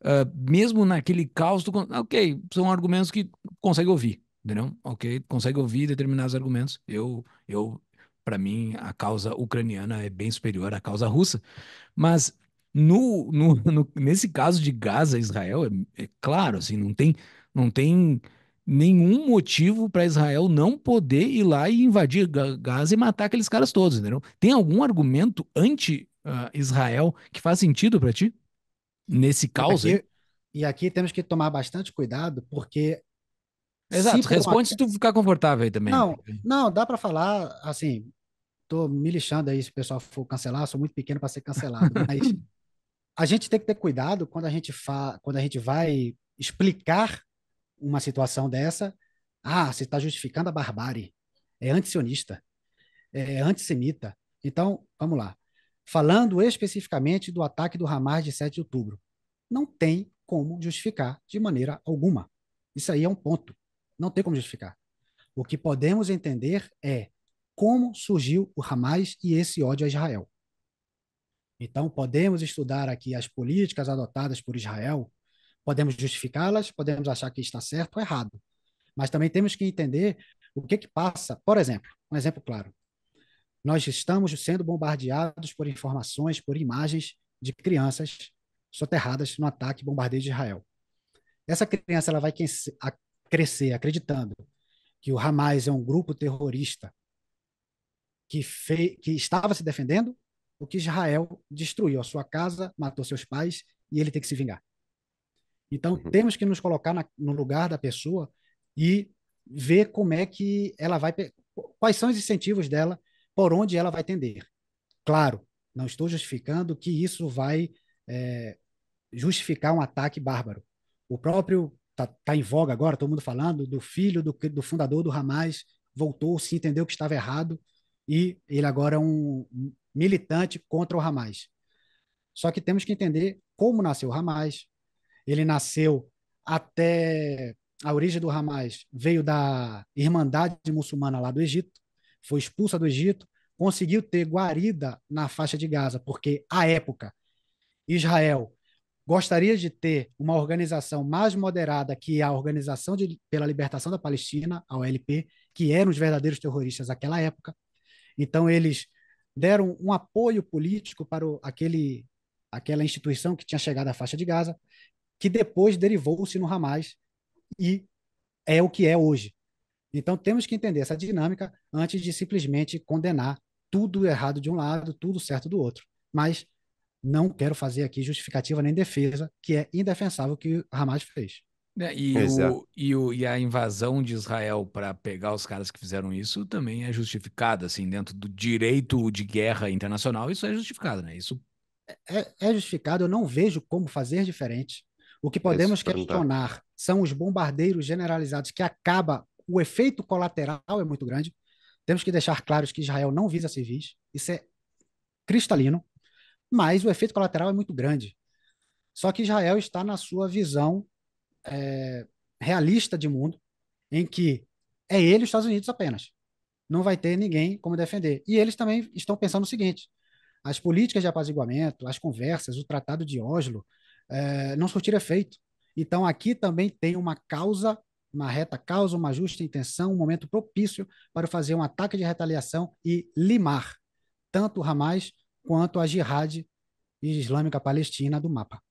uh, mesmo naquele caos, tu, ah, ok, são argumentos que consegue ouvir, entendeu? Ok, consegue ouvir determinados argumentos. Eu, eu para mim, a causa ucraniana é bem superior à causa russa, mas no, no, no nesse caso de Gaza, Israel, é, é claro, assim, não tem, não tem nenhum motivo para Israel não poder ir lá e invadir Gaza e matar aqueles caras todos, entendeu? Tem algum argumento anti uh, Israel, que faz sentido para ti nesse caos aqui, E aqui temos que tomar bastante cuidado, porque. Exato, se responde uma... se tu ficar confortável aí também. Não, não dá para falar assim. Tô me lixando aí se o pessoal for cancelar, sou muito pequeno para ser cancelado, mas a gente tem que ter cuidado quando a gente fa... quando a gente vai explicar uma situação dessa. Ah, você está justificando a barbárie. É antisionista. É antissemita. Então, vamos lá falando especificamente do ataque do Hamas de 7 de outubro. Não tem como justificar de maneira alguma. Isso aí é um ponto. Não tem como justificar. O que podemos entender é como surgiu o Hamas e esse ódio a Israel. Então, podemos estudar aqui as políticas adotadas por Israel, podemos justificá-las, podemos achar que está certo ou errado. Mas também temos que entender o que, que passa. Por exemplo, um exemplo claro: nós estamos sendo bombardeados por informações, por imagens de crianças soterradas no ataque e bombardeio de Israel. Essa criança ela vai crescer acreditando que o Hamas é um grupo terrorista que, que estava se defendendo o que Israel destruiu a sua casa, matou seus pais e ele tem que se vingar. Então uhum. temos que nos colocar na, no lugar da pessoa e ver como é que ela vai, quais são os incentivos dela por onde ela vai tender. Claro, não estou justificando que isso vai é, justificar um ataque bárbaro. O próprio está tá em voga agora, todo mundo falando do filho do, do fundador do Hamas voltou, se entendeu que estava errado e ele agora é um militante contra o Hamas. Só que temos que entender como nasceu o Hamas. Ele nasceu até a origem do Hamas veio da Irmandade Muçulmana lá do Egito foi expulsa do Egito, conseguiu ter guarida na faixa de Gaza, porque, à época, Israel gostaria de ter uma organização mais moderada que é a Organização de, pela Libertação da Palestina, a OLP, que eram os verdadeiros terroristas naquela época. Então, eles deram um apoio político para o, aquele, aquela instituição que tinha chegado à faixa de Gaza, que depois derivou-se no Hamas e é o que é hoje. Então, temos que entender essa dinâmica antes de simplesmente condenar tudo errado de um lado, tudo certo do outro. Mas não quero fazer aqui justificativa nem defesa, que é indefensável o que Hamas fez. É, e, é. o, e, o, e, a invasão de Israel para pegar os caras que fizeram isso também é justificada, assim, dentro do direito de guerra internacional, isso é justificado, né? Isso é, é justificado, eu não vejo como fazer diferente. O que podemos questionar são os bombardeiros generalizados que acaba o efeito colateral é muito grande. Temos que deixar claros que Israel não visa civis, isso é cristalino, mas o efeito colateral é muito grande. Só que Israel está na sua visão é, realista de mundo, em que é ele os Estados Unidos apenas. Não vai ter ninguém como defender. E eles também estão pensando o seguinte: as políticas de apaziguamento, as conversas, o Tratado de Oslo, é, não surtiram efeito. Então aqui também tem uma causa uma reta causa, uma justa intenção, um momento propício para fazer um ataque de retaliação e limar tanto o Hamas quanto a Jihad Islâmica Palestina do mapa.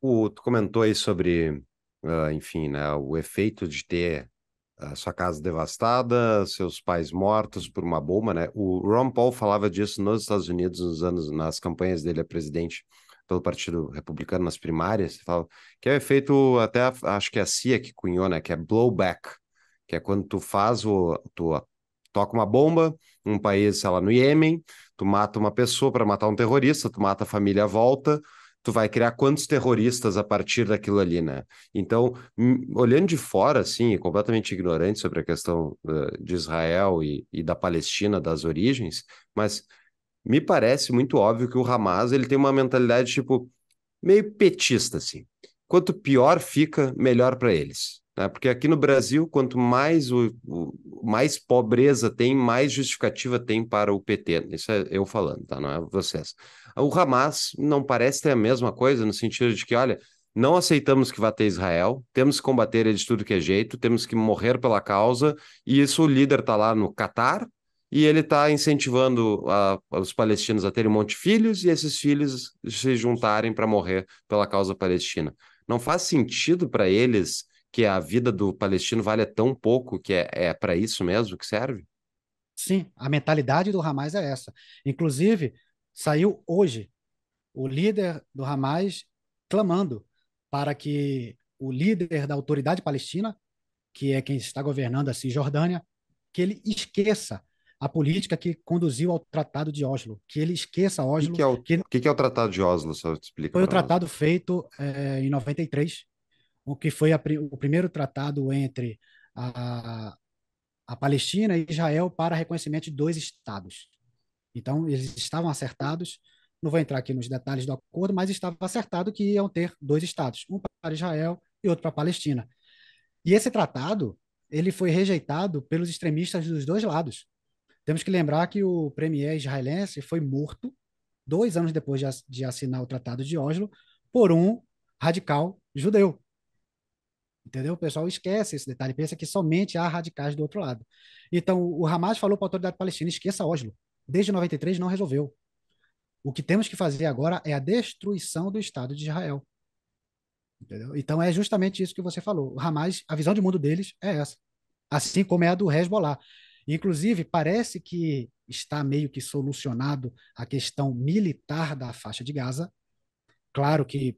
O, tu comentou aí sobre, uh, enfim, né, o efeito de ter a sua casa devastada, seus pais mortos por uma bomba, né? O Ron Paul falava disso nos Estados Unidos nos anos, nas campanhas dele a presidente, pelo Partido Republicano nas primárias, fala, que é feito até, acho que é a CIA que cunhou, né, que é blowback, que é quando tu faz o, tu toca uma bomba, um país, sei lá, no Iêmen, tu mata uma pessoa para matar um terrorista, tu mata a família à volta, tu vai criar quantos terroristas a partir daquilo ali, né? Então, olhando de fora, assim, completamente ignorante sobre a questão uh, de Israel e, e da Palestina, das origens, mas me parece muito óbvio que o Hamas ele tem uma mentalidade tipo meio petista assim. Quanto pior fica, melhor para eles, né? Porque aqui no Brasil, quanto mais o, o, mais pobreza tem, mais justificativa tem para o PT. Isso é eu falando, tá? Não é vocês. O Hamas não parece ter a mesma coisa no sentido de que, olha, não aceitamos que vá ter Israel, temos que combater ele de tudo que é jeito, temos que morrer pela causa, e isso o líder está lá no Catar, e ele está incentivando a, os palestinos a terem um monte de filhos e esses filhos se juntarem para morrer pela causa palestina. Não faz sentido para eles que a vida do palestino vale tão pouco que é, é para isso mesmo que serve? Sim, a mentalidade do Hamas é essa. Inclusive, saiu hoje o líder do Hamas clamando para que o líder da autoridade palestina, que é quem está governando a Cisjordânia, que ele esqueça a política que conduziu ao Tratado de Oslo, que ele esqueça Oslo. O que, que, é, o, que, que, é o Tratado de Oslo? Só explica foi o tratado nós. feito é, em 93, o que foi a, o primeiro tratado entre a, a Palestina e Israel para reconhecimento de dois estados. Então, eles estavam acertados, não vou entrar aqui nos detalhes do acordo, mas estava acertado que iam ter dois estados, um para Israel e outro para a Palestina. E esse tratado, ele foi rejeitado pelos extremistas dos dois lados. Temos que lembrar que o premier israelense foi morto dois anos depois de, assinar o Tratado de Oslo por um radical judeu. Entendeu? O pessoal esquece esse detalhe, pensa que somente há radicais do outro lado. Então, o Hamas falou para a autoridade palestina: esqueça Oslo. Desde 93 não resolveu. O que temos que fazer agora é a destruição do Estado de Israel. Entendeu? Então é justamente isso que você falou. O Hamas, a visão de mundo deles é essa. Assim como é a do Hezbollah. Inclusive, parece que está meio que solucionado a questão militar da faixa de Gaza. Claro que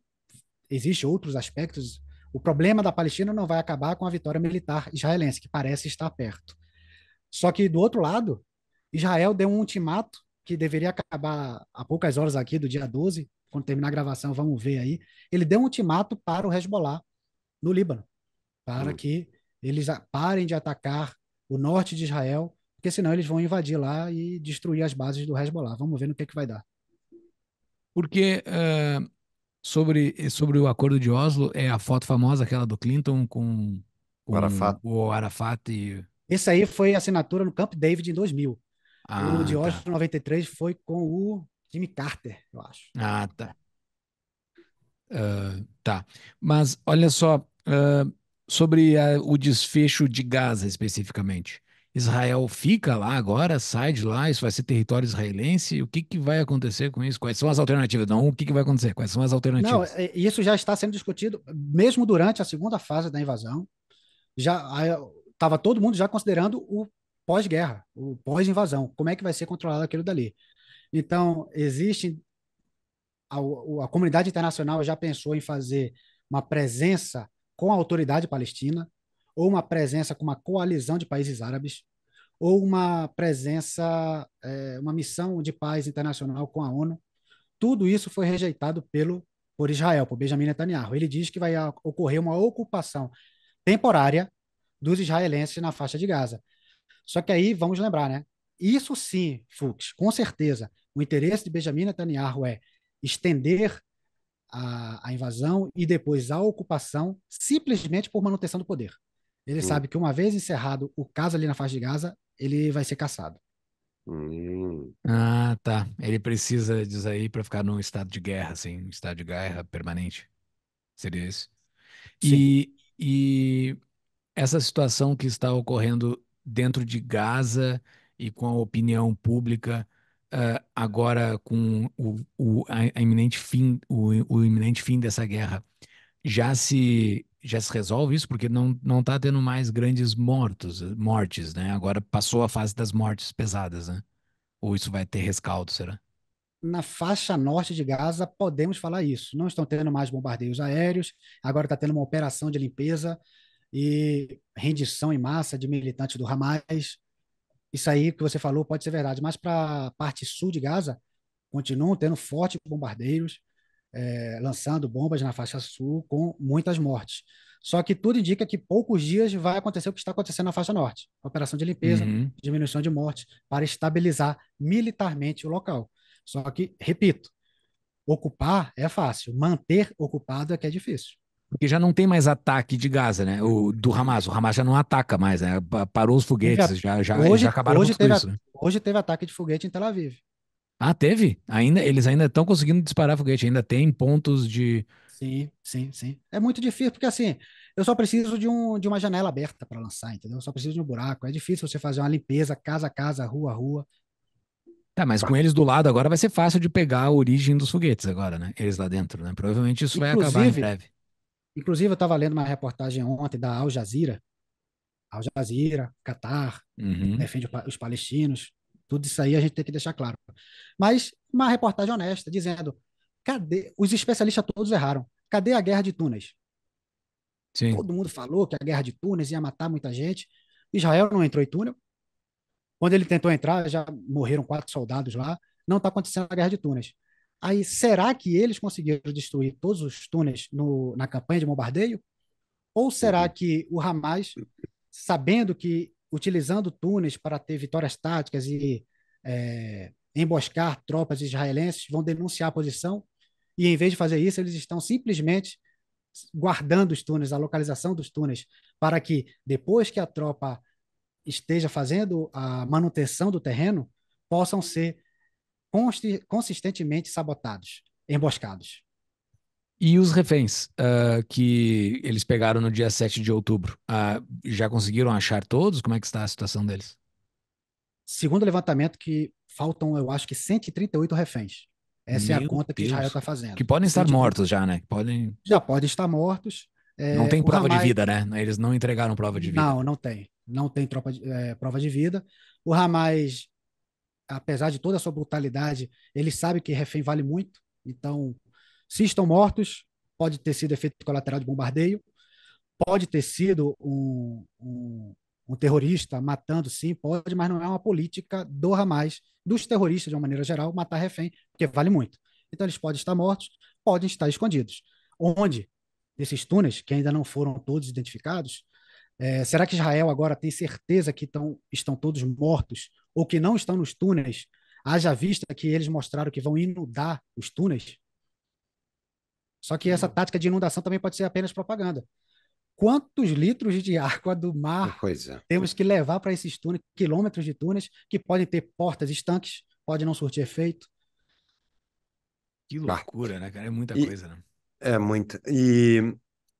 existem outros aspectos. O problema da Palestina não vai acabar com a vitória militar israelense, que parece estar perto. Só que, do outro lado, Israel deu um ultimato que deveria acabar há poucas horas aqui do dia 12, quando terminar a gravação, vamos ver aí. Ele deu um ultimato para o Hezbollah no Líbano, para hum. que eles parem de atacar o norte de Israel, porque senão eles vão invadir lá e destruir as bases do Hezbollah. Vamos ver no que, é que vai dar. Porque uh, sobre, sobre o acordo de Oslo, é a foto famosa, aquela do Clinton com, com o Arafat. O Arafat e... Esse aí foi assinatura no Camp David em 2000. Ah, o de Oslo, tá. 93, foi com o Jimmy Carter, eu acho. Ah, tá. Uh, tá. Mas olha só, uh, sobre a, o desfecho de Gaza especificamente. Israel fica lá agora, sai de lá, isso vai ser território israelense. O que, que vai acontecer com isso? Quais são as alternativas? Não, o que, que vai acontecer? Quais são as alternativas? Não, é, isso já está sendo discutido, mesmo durante a segunda fase da invasão. Já estava todo mundo já considerando o pós-guerra, o pós-invasão. Como é que vai ser controlado aquilo dali? Então, existe. A, a comunidade internacional já pensou em fazer uma presença com a autoridade palestina, ou uma presença com uma coalizão de países árabes, ou uma presença, é, uma missão de paz internacional com a ONU. Tudo isso foi rejeitado pelo por Israel, por Benjamin Netanyahu. Ele diz que vai ocorrer uma ocupação temporária dos israelenses na faixa de Gaza. Só que aí vamos lembrar, né? Isso sim, fuchs com certeza, o interesse de Benjamin Netanyahu é estender a, a invasão e depois a ocupação, simplesmente por manutenção do poder. Ele hum. sabe que uma vez encerrado o caso ali na faixa de Gaza, ele vai ser caçado. Hum. Ah, tá. Ele precisa disso aí para ficar num estado de guerra, assim, um estado de guerra permanente. Seria isso. E, e essa situação que está ocorrendo dentro de Gaza e com a opinião pública, ah, agora com o, o a iminente fim, o, o, iminente fim dessa guerra, já se já se resolve isso porque não não está tendo mais grandes mortos, mortes, né? Agora passou a fase das mortes pesadas, né? Ou isso vai ter rescaldo, será? Na faixa norte de Gaza podemos falar isso. Não estão tendo mais bombardeios aéreos. Agora está tendo uma operação de limpeza e rendição em massa de militantes do Hamas isso aí que você falou pode ser verdade, mas para a parte sul de Gaza, continuam tendo fortes bombardeiros, é, lançando bombas na faixa sul com muitas mortes. Só que tudo indica que poucos dias vai acontecer o que está acontecendo na faixa norte: operação de limpeza, uhum. diminuição de mortes, para estabilizar militarmente o local. Só que, repito, ocupar é fácil, manter ocupado é que é difícil. Porque já não tem mais ataque de Gaza, né? O, do Hamas. O Hamas já não ataca mais, né? Parou os foguetes, já, já, hoje, já acabaram hoje teve, isso. Né? Hoje teve ataque de foguete em Tel Aviv. Ah, teve? Ainda, eles ainda estão conseguindo disparar foguete, ainda tem pontos de. Sim, sim, sim. É muito difícil, porque assim, eu só preciso de, um, de uma janela aberta para lançar, entendeu? Eu só preciso de um buraco. É difícil você fazer uma limpeza casa a casa, rua a rua. Tá, mas com eles do lado agora vai ser fácil de pegar a origem dos foguetes agora, né? Eles lá dentro, né? Provavelmente isso Inclusive, vai acabar em breve. Inclusive, eu estava lendo uma reportagem ontem da Al Jazeera, Al Jazeera, Catar, uhum. defende os palestinos, tudo isso aí a gente tem que deixar claro. Mas uma reportagem honesta, dizendo: cadê? Os especialistas todos erraram. Cadê a guerra de Túnez? Sim. Todo mundo falou que a guerra de Túnez ia matar muita gente. Israel não entrou em túnel. Quando ele tentou entrar, já morreram quatro soldados lá. Não está acontecendo a guerra de Túnez. Aí, será que eles conseguiram destruir todos os túneis no, na campanha de bombardeio? Ou será uhum. que o Hamas, sabendo que utilizando túneis para ter vitórias táticas e é, emboscar tropas israelenses, vão denunciar a posição? E em vez de fazer isso, eles estão simplesmente guardando os túneis, a localização dos túneis, para que depois que a tropa esteja fazendo a manutenção do terreno, possam ser consistentemente sabotados, emboscados. E os reféns uh, que eles pegaram no dia 7 de outubro, uh, já conseguiram achar todos? Como é que está a situação deles? Segundo o levantamento, que faltam, eu acho que 138 reféns. Essa Meu é a conta Deus. que Israel está fazendo. Que podem estar 138. mortos já, né? Podem... Já podem estar mortos. É, não tem prova Hamas... de vida, né? Eles não entregaram prova de vida. Não, não tem. Não tem tropa de, é, prova de vida. O Hamas apesar de toda a sua brutalidade, ele sabe que refém vale muito. Então, se estão mortos, pode ter sido efeito colateral de bombardeio, pode ter sido um, um, um, terrorista matando, sim, pode, mas não é uma política do Hamas, dos terroristas, de uma maneira geral, matar refém, porque vale muito. Então, eles podem estar mortos, podem estar escondidos. Onde? Desses túneis, que ainda não foram todos identificados, é, será que Israel agora tem certeza que tão, estão todos mortos ou que não estão nos túneis? Haja vista que eles mostraram que vão inundar os túneis? Só que essa tática de inundação também pode ser apenas propaganda. Quantos litros de água do mar é. temos que levar para esses túneis, quilômetros de túneis, que podem ter portas estanques, pode não surtir efeito? Que loucura, né, cara? É muita e, coisa, né? É muita. E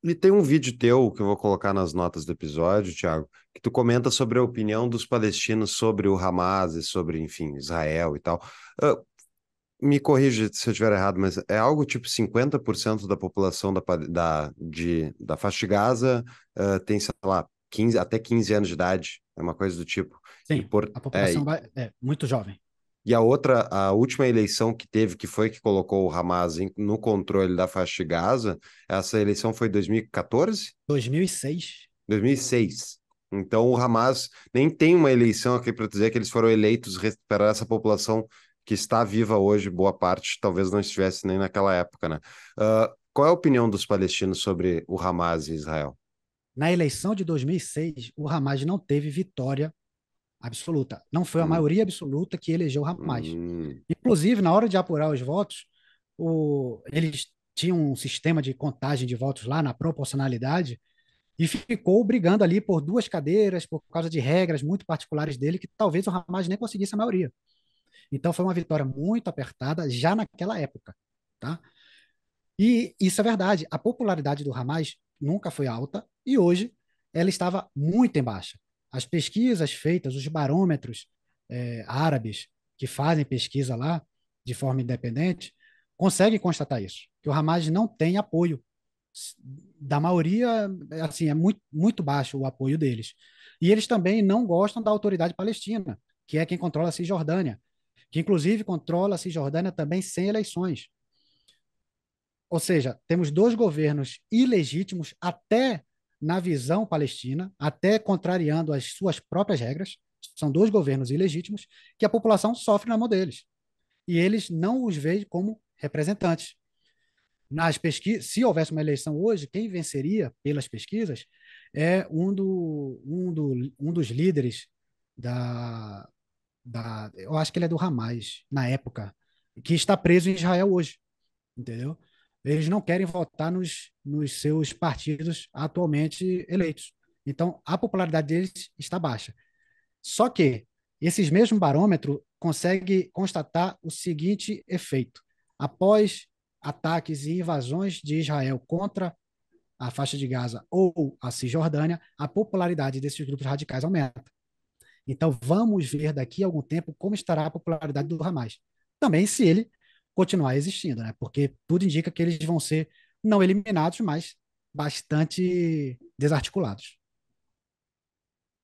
e tem um vídeo teu que eu vou colocar nas notas do episódio, Tiago, que tu comenta sobre a opinião dos palestinos sobre o Hamas e sobre, enfim, Israel e tal. Uh, me corrija se eu estiver errado, mas é algo tipo 50% da população da, da, de, da faixa de Gaza uh, tem, sei lá, 15, até 15 anos de idade, é uma coisa do tipo. Sim, por, a é, população é, é muito jovem. E a outra, a última eleição que teve, que foi que colocou o Hamas no controle da faixa de Gaza, essa eleição foi 2014? 2006. 2006. Então o Hamas nem tem uma eleição aqui para dizer que eles foram eleitos para essa população que está viva hoje, boa parte, talvez não estivesse nem naquela época, né? Uh, qual é a opinião dos palestinos sobre o Hamas e Israel? Na eleição de 2006, o Hamas não teve vitória absoluta. Não foi a hum. maioria absoluta que elegeu Ramais. Hum. Inclusive, na hora de apurar os votos, o, eles tinham um sistema de contagem de votos lá na proporcionalidade e ficou brigando ali por duas cadeiras por causa de regras muito particulares dele que talvez o Ramais nem conseguisse a maioria. Então foi uma vitória muito apertada já naquela época, tá? E isso é verdade. A popularidade do Ramais nunca foi alta e hoje ela estava muito em baixa. As pesquisas feitas, os barômetros é, árabes que fazem pesquisa lá de forma independente, conseguem constatar isso, que o Hamas não tem apoio da maioria, é, assim, é muito, muito baixo o apoio deles. E eles também não gostam da autoridade palestina, que é quem controla a Cisjordânia, que inclusive controla a Cisjordânia também sem eleições. Ou seja, temos dois governos ilegítimos até na visão palestina, até contrariando as suas próprias regras. São dois governos ilegítimos que a população sofre na mão deles. E eles não os veem como representantes. Nas pesquisas, se houvesse uma eleição hoje, quem venceria pelas pesquisas é um, do, um, do, um dos líderes da, da. Eu acho que ele é do Hamas, na época, que está preso em Israel hoje. Entendeu? Eles não querem votar nos, nos seus partidos atualmente eleitos. Então, a popularidade deles está baixa. Só que esses mesmos barômetros conseguem constatar o seguinte efeito. Após ataques e invasões de Israel contra a faixa de Gaza ou a Cisjordânia, a popularidade desses grupos radicais aumenta. Então, vamos ver daqui a algum tempo como estará a popularidade do Hamas. Também se ele continuar existindo, né? Porque tudo indica que eles vão ser não eliminados, mas bastante desarticulados.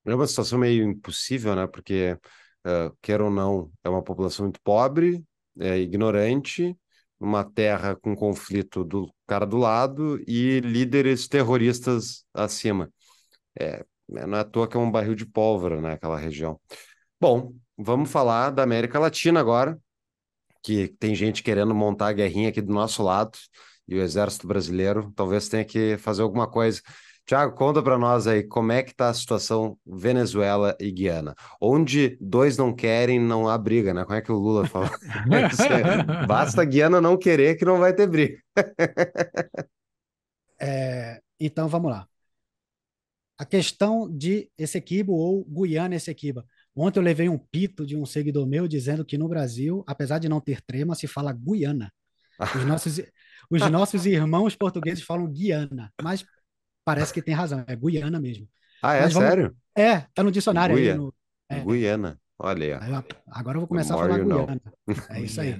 É uma situação meio impossível, né? Porque, uh, quer ou não, é uma população muito pobre, é ignorante, uma terra com conflito do cara do lado e líderes terroristas acima. É, é não é à toa que é um barril de pólvora naquela né, região. Bom, vamos falar da América Latina agora, que tem gente querendo montar a guerrinha aqui do nosso lado e o Exército Brasileiro talvez tenha que fazer alguma coisa. Tiago, conta para nós aí como é que está a situação Venezuela e Guiana. Onde dois não querem, não há briga, né? Como é que o Lula fala? É Basta a Guiana não querer que não vai ter briga. é, então, vamos lá. A questão de Essequibo ou Guiana Essequiba. Ontem eu levei um pito de um seguidor meu dizendo que no Brasil, apesar de não ter trema, se fala Guiana. Os nossos, os nossos irmãos portugueses falam Guiana, mas parece que tem razão, é Guiana mesmo. Ah, é? Vamos... Sério? É, tá no dicionário Guia... aí. No... É. Guiana, olha aí. agora eu vou começar a falar Guiana. Know. É isso aí.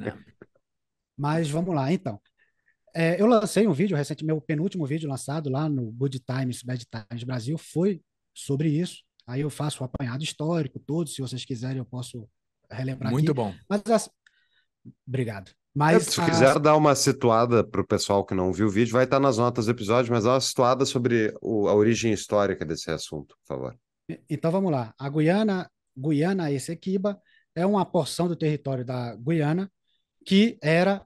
mas vamos lá, então. É, eu lancei um vídeo recente, meu penúltimo vídeo lançado lá no Good Times, Bad Times Brasil foi sobre isso. Aí eu faço o um apanhado histórico, todo, se vocês quiserem, eu posso relembrar. Muito aqui. bom. Mas Obrigado. É, mas se quiser dar uma situada para o pessoal que não viu o vídeo, vai estar tá nas notas do episódio, mas dá uma situada sobre o, a origem histórica desse assunto, por favor. Então vamos lá. A Guiana, Guiana Essequiba é uma porção do território da Guiana que era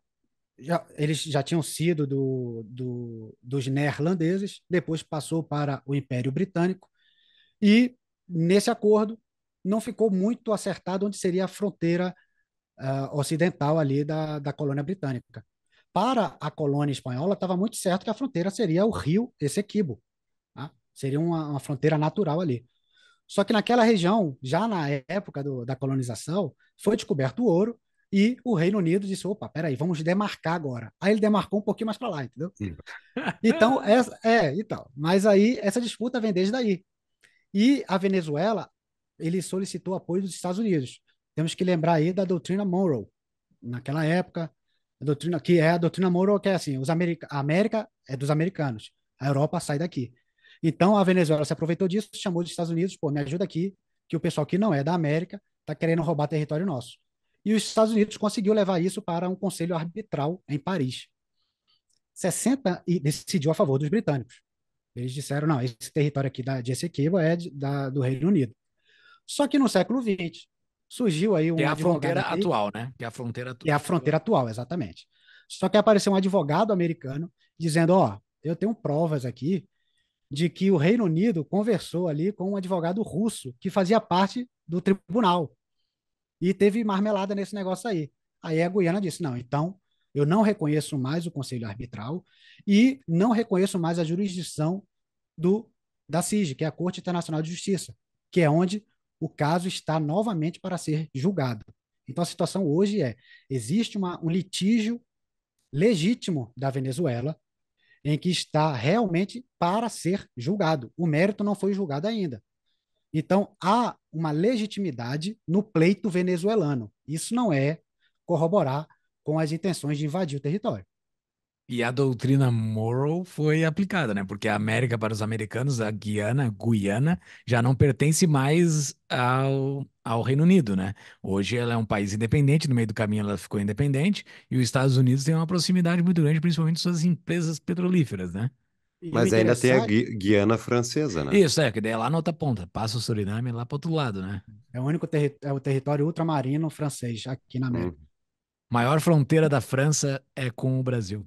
já, eles já tinham sido do, do, dos neerlandeses, depois passou para o Império Britânico e nesse acordo não ficou muito acertado onde seria a fronteira uh, ocidental ali da, da colônia britânica. Para a colônia espanhola, estava muito certo que a fronteira seria o rio Essequibo. Tá? Seria uma, uma fronteira natural ali. Só que naquela região, já na época do, da colonização, foi descoberto o ouro e o Reino Unido disse: opa, peraí, vamos demarcar agora. Aí ele demarcou um pouquinho mais para lá, entendeu? Então, essa, é, então. Mas aí essa disputa vem desde daí. E a Venezuela, ele solicitou apoio dos Estados Unidos. Temos que lembrar aí da doutrina Monroe. Naquela época, a doutrina que é a doutrina Monroe, que é assim, os America, a América é dos americanos, a Europa sai daqui. Então a Venezuela se aproveitou disso, chamou os Estados Unidos, pô, me ajuda aqui, que o pessoal que não é da América está querendo roubar território nosso. E os Estados Unidos conseguiu levar isso para um conselho arbitral em Paris. 60 e decidiu a favor dos britânicos. Eles disseram, não, esse território aqui da, de Essequibo é de, da, do Reino Unido. Só que no século XX surgiu aí um que é a fronteira atual, né? Que é a fronteira atual. É a fronteira atual, exatamente. Só que apareceu um advogado americano dizendo, ó, eu tenho provas aqui de que o Reino Unido conversou ali com um advogado russo que fazia parte do tribunal e teve marmelada nesse negócio aí. Aí a Guiana disse: não, então eu não reconheço mais o Conselho Arbitral e não reconheço mais a jurisdição do da CIG, que é a Corte Internacional de Justiça, que é onde o caso está novamente para ser julgado. Então a situação hoje é: existe uma, um litígio legítimo da Venezuela em que está realmente para ser julgado. O mérito não foi julgado ainda. Então há uma legitimidade no pleito venezuelano. Isso não é corroborar com as intenções de invadir o território. E a doutrina Morrow foi aplicada, né? Porque a América para os americanos, a Guiana, Guiana, já não pertence mais ao, ao Reino Unido, né? Hoje ela é um país independente, no meio do caminho ela ficou independente, e os Estados Unidos têm uma proximidade muito grande, principalmente suas empresas petrolíferas, né? E Mas ainda tem a Guiana francesa, né? Isso, é, que daí é lá na outra ponta, passa o Suriname lá para outro lado, né? É o único terri é o território ultramarino francês aqui na América. Hum. Maior fronteira da França é com o Brasil.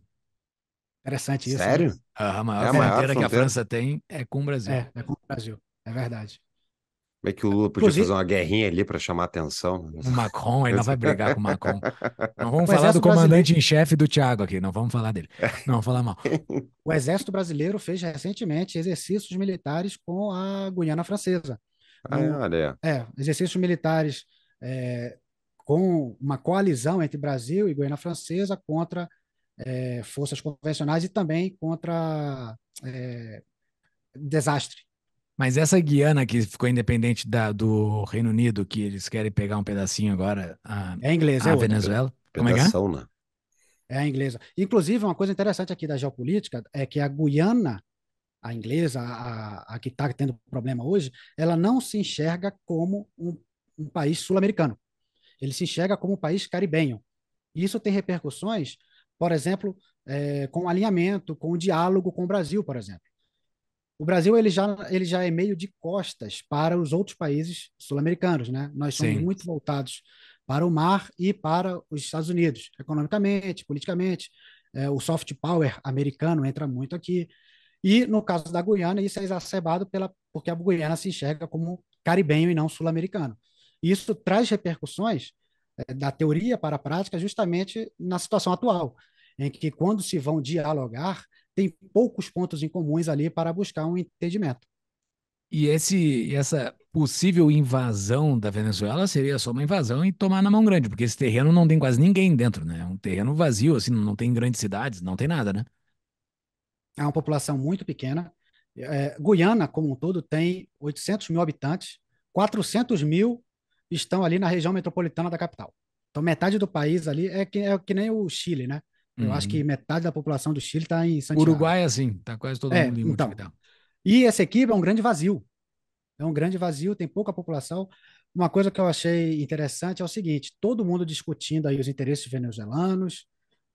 Interessante isso. Né? Sério? Né? a maior é a fronteira que a França tem é com o Brasil. É, é com o Brasil. É verdade. Como é que o Lula podia Inclusive, fazer uma guerrinha ali para chamar atenção? O Macron, ele não vai brigar com o Macron. Não vamos o falar do comandante em chefe do Thiago aqui, não vamos falar dele. Não vamos falar mal. O Exército Brasileiro fez recentemente exercícios militares com a Guiana Francesa. Ah, no, é, é, exercícios militares é, com uma coalizão entre Brasil e Guiana Francesa contra é, forças convencionais e também contra é, desastre. Mas essa Guiana que ficou independente da, do Reino Unido, que eles querem pegar um pedacinho agora, a, é inglesa, a é Venezuela. Como é é? Né? É a inglesa. Inclusive, uma coisa interessante aqui da geopolítica é que a Guiana, a inglesa, a, a que está tendo problema hoje, ela não se enxerga como um, um país sul-americano ele se enxerga como um país caribenho. Isso tem repercussões, por exemplo, é, com alinhamento, com o diálogo com o Brasil, por exemplo. O Brasil ele já, ele já é meio de costas para os outros países sul-americanos, né? Nós somos Sim. muito voltados para o mar e para os Estados Unidos, economicamente, politicamente. É, o soft power americano entra muito aqui. E no caso da Guiana, isso é exacerbado pela, porque a Guiana se enxerga como caribenho e não sul-americano. E isso traz repercussões eh, da teoria para a prática justamente na situação atual, em que quando se vão dialogar, tem poucos pontos em comuns ali para buscar um entendimento. E esse, essa possível invasão da Venezuela seria só uma invasão e tomar na mão grande, porque esse terreno não tem quase ninguém dentro, né? É um terreno vazio, assim, não tem grandes cidades, não tem nada, né? É uma população muito pequena. É, Guiana, como um todo, tem 800 mil habitantes, 400 mil estão ali na região metropolitana da capital. Então, metade do país ali é que, é que nem o Chile, né? Eu uhum. acho que uhum. metade da população do Chile está em Santiago. Uruguai, é assim, está quase todo é, mundo em então, E essa equipe é um grande vazio. É um grande vazio, tem pouca população. Uma coisa que eu achei interessante é o seguinte: todo mundo discutindo aí os interesses venezuelanos,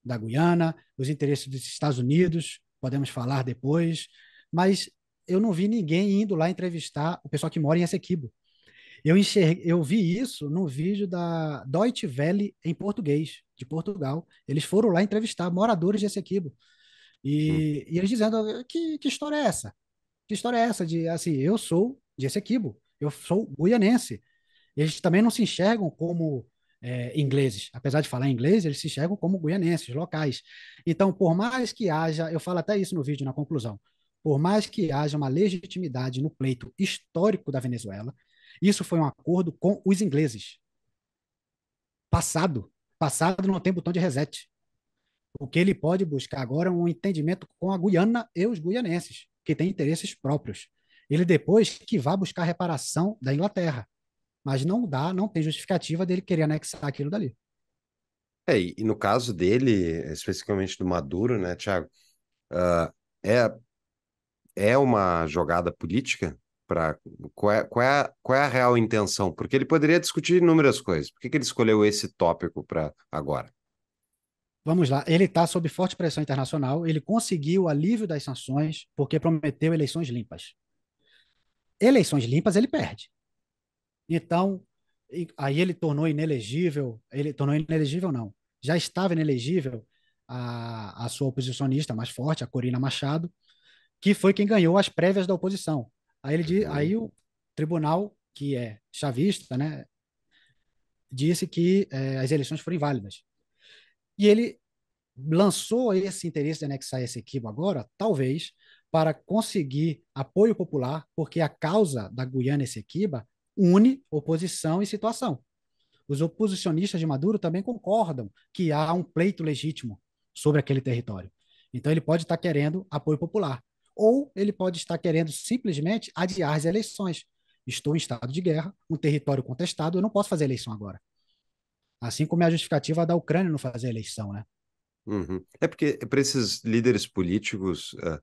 da Guiana, os interesses dos Estados Unidos, podemos falar depois, mas eu não vi ninguém indo lá entrevistar o pessoal que mora em Essequibo. Eu, eu vi isso no vídeo da Deutsche Welle em português, de Portugal. Eles foram lá entrevistar moradores desse equibo E, hum. e eles dizendo, que, que história é essa? Que história é essa de, assim, eu sou desse equibo, eu sou guianense. Eles também não se enxergam como é, ingleses. Apesar de falar inglês, eles se enxergam como guianenses, locais. Então, por mais que haja, eu falo até isso no vídeo, na conclusão, por mais que haja uma legitimidade no pleito histórico da Venezuela, isso foi um acordo com os ingleses. Passado. Passado não tem botão de reset. O que ele pode buscar agora é um entendimento com a Guiana e os guianenses, que têm interesses próprios. Ele depois que vá buscar reparação da Inglaterra. Mas não dá, não tem justificativa dele querer anexar aquilo dali. É, e no caso dele, especificamente do Maduro, né, Tiago, uh, ah, é, é uma jogada política para qual, é, qual, é qual, é, a real intenção? Porque ele poderia discutir inúmeras coisas. Por que, que ele escolheu esse tópico para agora? Vamos lá, ele está sob forte pressão internacional, ele conseguiu o alívio das sanções porque prometeu eleições limpas. Eleições limpas ele perde. Então, aí ele tornou inelegível, ele tornou inelegível não, já estava inelegível a, a sua oposicionista mais forte, a Corina Machado, que foi quem ganhou as prévias da oposição. Aí, ele diz, aí o tribunal, que é chavista, né, disse que é, as eleições foram inválidas. E ele lançou esse interesse de anexar esse equipo agora, talvez, para conseguir apoio popular, porque a causa da Guiana e Sequiba une oposição e situação. Os oposicionistas de Maduro também concordam que há um pleito legítimo sobre aquele território. Então ele pode estar querendo apoio popular ou ele pode estar querendo simplesmente adiar as eleições. Estou em estado de guerra, um território contestado, eu não posso fazer eleição agora. Assim como é a justificativa da Ucrânia não fazer eleição, né? Uhum. É porque é para esses líderes políticos, uh,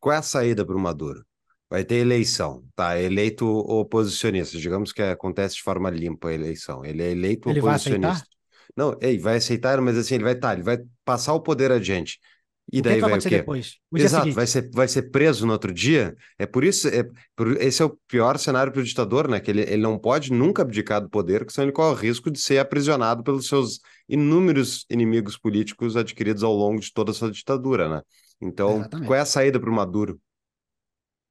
qual é a saída para o Maduro? Vai ter eleição, tá? Eleito oposicionista, digamos que acontece de forma limpa a eleição. Ele é eleito ele oposicionista. Vai aceitar? Não, ele vai aceitar, mas assim, ele vai estar, tá, ele vai passar o poder adiante. E o é daí que vai, acontecer o quê? depois? O Exato, vai ser, vai ser preso no outro dia. É por isso, é, por, esse é o pior cenário para o ditador, né? Que ele, ele não pode nunca abdicar do poder, senão ele corre o risco de ser aprisionado pelos seus inúmeros inimigos políticos adquiridos ao longo de toda a sua ditadura, né? Então, Exatamente. qual é a saída para o Maduro?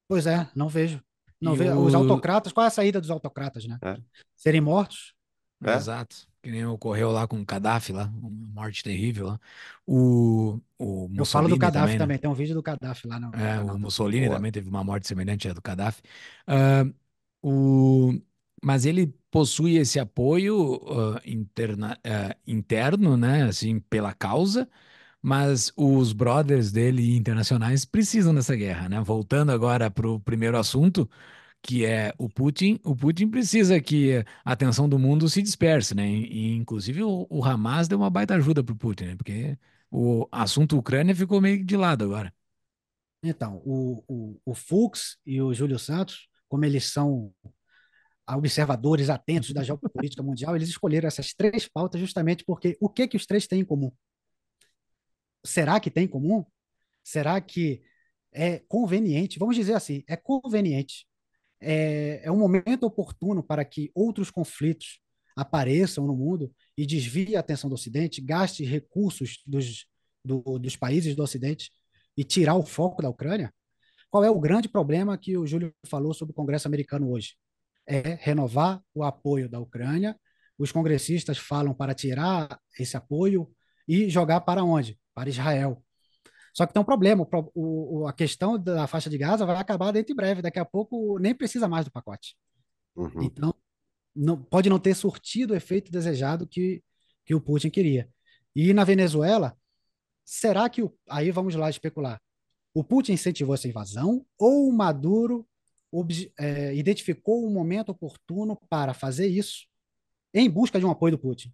Pois é, não vejo. Não vejo. O... Os autocratas, qual é a saída dos autocratas, né? É. Serem mortos? É. Exato que nem ocorreu lá com o Gaddafi lá, uma morte terrível lá. O, o Mussolini Eu falo do Gaddafi também, né? também, tem um vídeo do Gaddafi lá. No, é, o Mussolini também teve uma morte semelhante à do Gaddafi. Uh, o, mas ele possui esse apoio uh, interna, uh, interno, né, assim, pela causa, mas os brothers dele internacionais precisam dessa guerra, né? Voltando agora para o primeiro assunto, que é o Putin, o Putin precisa que a atenção do mundo se disperse, né? E, inclusive o, o Hamas deu uma baita ajuda para o Putin, né? Porque o assunto Ucrânia ficou meio de lado agora. Então, o, o, o Fux e o Júlio Santos, como eles são observadores atentos da geopolítica mundial, eles escolheram essas três pautas justamente porque o que que os três têm em comum? Será que tem em comum? Será que é conveniente? Vamos dizer assim, é conveniente é, é um momento oportuno para que outros conflitos apareçam no mundo e desvie a atenção do Ocidente, gaste recursos dos, do, dos países do Ocidente e tirar o foco da Ucrânia? Qual é o grande problema que o Júlio falou sobre o Congresso americano hoje? É renovar o apoio da Ucrânia. Os congressistas falam para tirar esse apoio e jogar para onde? Para Israel. Só que tem um problema, o, o, a questão da faixa de Gaza vai acabar dentro em breve, daqui a pouco nem precisa mais do pacote. Uhum. Então, não, pode não ter surtido o efeito desejado que, que o Putin queria. E na Venezuela, será que, o, aí vamos lá especular, o Putin incentivou essa invasão ou o Maduro é, identificou o um momento oportuno para fazer isso em busca de um apoio do Putin?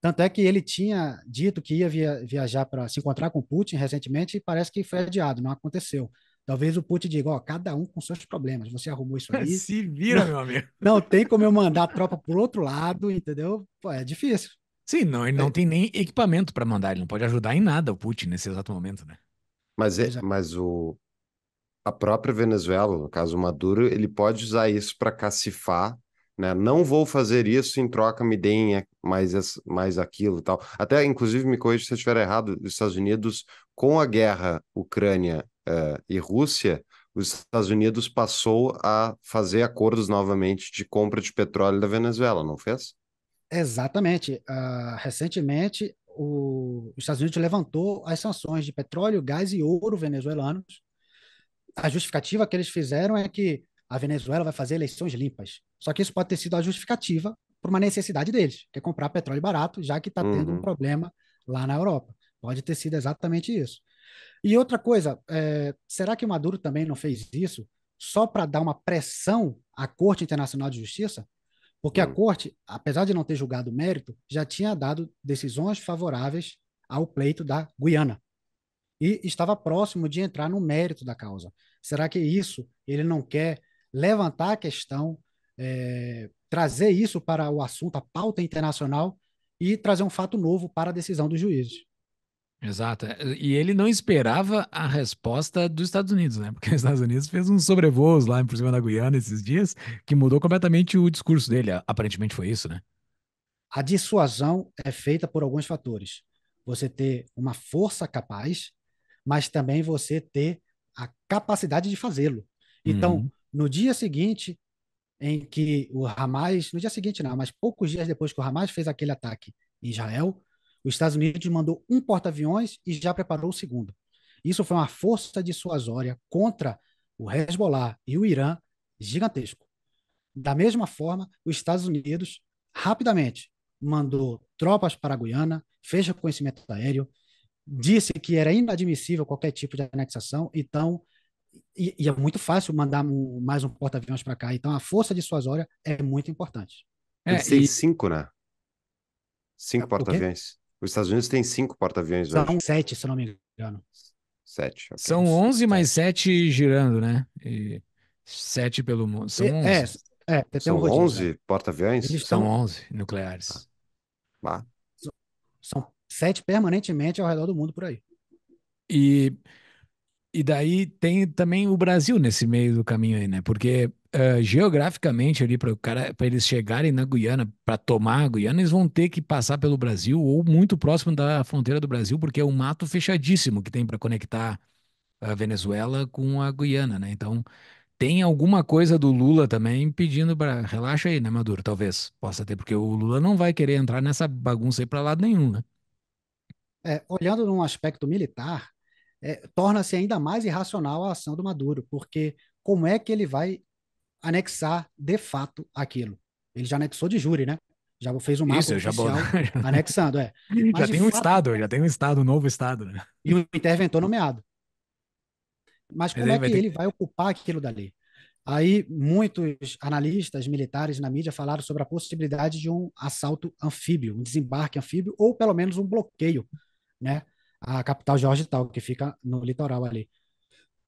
Tanto é que ele tinha dito que ia via, viajar para se encontrar com Putin recentemente e parece que foi adiado, não aconteceu. Talvez o Putin diga, ó, cada um com seus problemas, você arrumou isso aí. Se vira, não, meu amigo. Não tem como eu mandar a tropa por outro lado, entendeu? Pô, é difícil. Sim, não, ele não é. tem nem equipamento para mandar, ele não pode ajudar em nada o Putin nesse exato momento, né? Mas, é, mas o, a própria Venezuela, no caso o Maduro, ele pode usar isso para cacifar né? Não vou fazer isso, em troca me deem mais, mais aquilo tal. Até, inclusive, me corrija se eu estiver errado, os Estados Unidos, com a guerra Ucrânia uh, e Rússia, os Estados Unidos passou a fazer acordos novamente de compra de petróleo da Venezuela, não fez? Exatamente. Uh, recentemente, o, os Estados Unidos levantou as sanções de petróleo, gás e ouro venezuelanos. A justificativa que eles fizeram é que a Venezuela vai fazer eleições limpas. Só que isso pode ter sido a justificativa por uma necessidade deles, que é comprar petróleo barato, já que está uhum. tendo um uhum. problema lá na Europa. Pode ter sido exatamente isso. E outra coisa, é, será que o Maduro também não fez isso só para dar uma pressão à Corte Internacional de Justiça? Porque uhum. a hum. Corte, apesar de não ter julgado o mérito, já tinha dado decisões favoráveis ao pleito da Guiana e estava próximo de entrar no mérito da causa. Será que isso ele não quer levantar a questão, é, trazer isso para o assunto, a pauta internacional e trazer um fato novo para a decisão dos juízes. Exato. É, e ele não esperava a resposta dos Estados Unidos, né? Porque os Estados Unidos fez uns sobrevoos lá por cima da Guiana esses dias, que mudou completamente o discurso dele. Aparentemente foi isso, né? A dissuasão é feita por alguns fatores. Você ter uma força capaz, mas também você ter a capacidade de fazê-lo. Então, uhum. No dia seguinte, em que o Hamas, no dia seguinte não, mas poucos dias depois que o Hamas fez aquele ataque em Israel, os Estados Unidos mandou um porta-aviões e já preparou o segundo. Isso foi uma força dissuasória contra o Hezbollah e o Irã gigantesco. Da mesma forma, os Estados Unidos rapidamente mandou tropas para a Guiana, fez reconhecimento aéreo, disse que era inadmissível qualquer tipo de anexação, então e, e, é muito fácil mandar um, mais um porta-aviões para cá. Então, a força dissuasória é muito importante. É, Eles têm e... cinco, né? Cinco é, porta-aviões. Os Estados Unidos têm cinco porta-aviões São hoje. sete, se não me engano. Sete. Okay. São onze mais sete girando, né? E sete pelo mundo. São é, onze. É, é, São né? onze porta-aviões? São onze nucleares. Ah. São sete permanentemente ao redor do mundo por aí. E e daí tem também o Brasil nesse meio do caminho aí, né? Porque uh, geograficamente ali para cara, para eles chegarem na Guiana, para tomar a Guiana, eles vão ter que passar pelo Brasil ou muito próximo da fronteira do Brasil, porque é um mato fechadíssimo que tem para conectar a Venezuela com a Guiana, né? Então tem alguma coisa do Lula também pedindo para relaxa aí, né, Maduro? Talvez possa ter, porque o Lula não vai querer entrar nessa bagunça aí para lado nenhum, né? É, olhando num aspecto militar, é, torna-se ainda mais irracional a ação do Maduro, porque como é que ele vai anexar de fato aquilo? Ele já anexou de júri, né? Já fez um mapa Isso, oficial já... anexando, é. Mas já tem um fato... Estado, já tem um Estado, um novo Estado, né? E um interventor nomeado. Mas como Mas é que vai ter... ele vai ocupar aquilo dali? Aí muitos analistas militares na mídia falaram sobre a possibilidade de um assalto anfíbio, um desembarque anfíbio, ou pelo menos um bloqueio, né? a capital Tal que fica no litoral ali.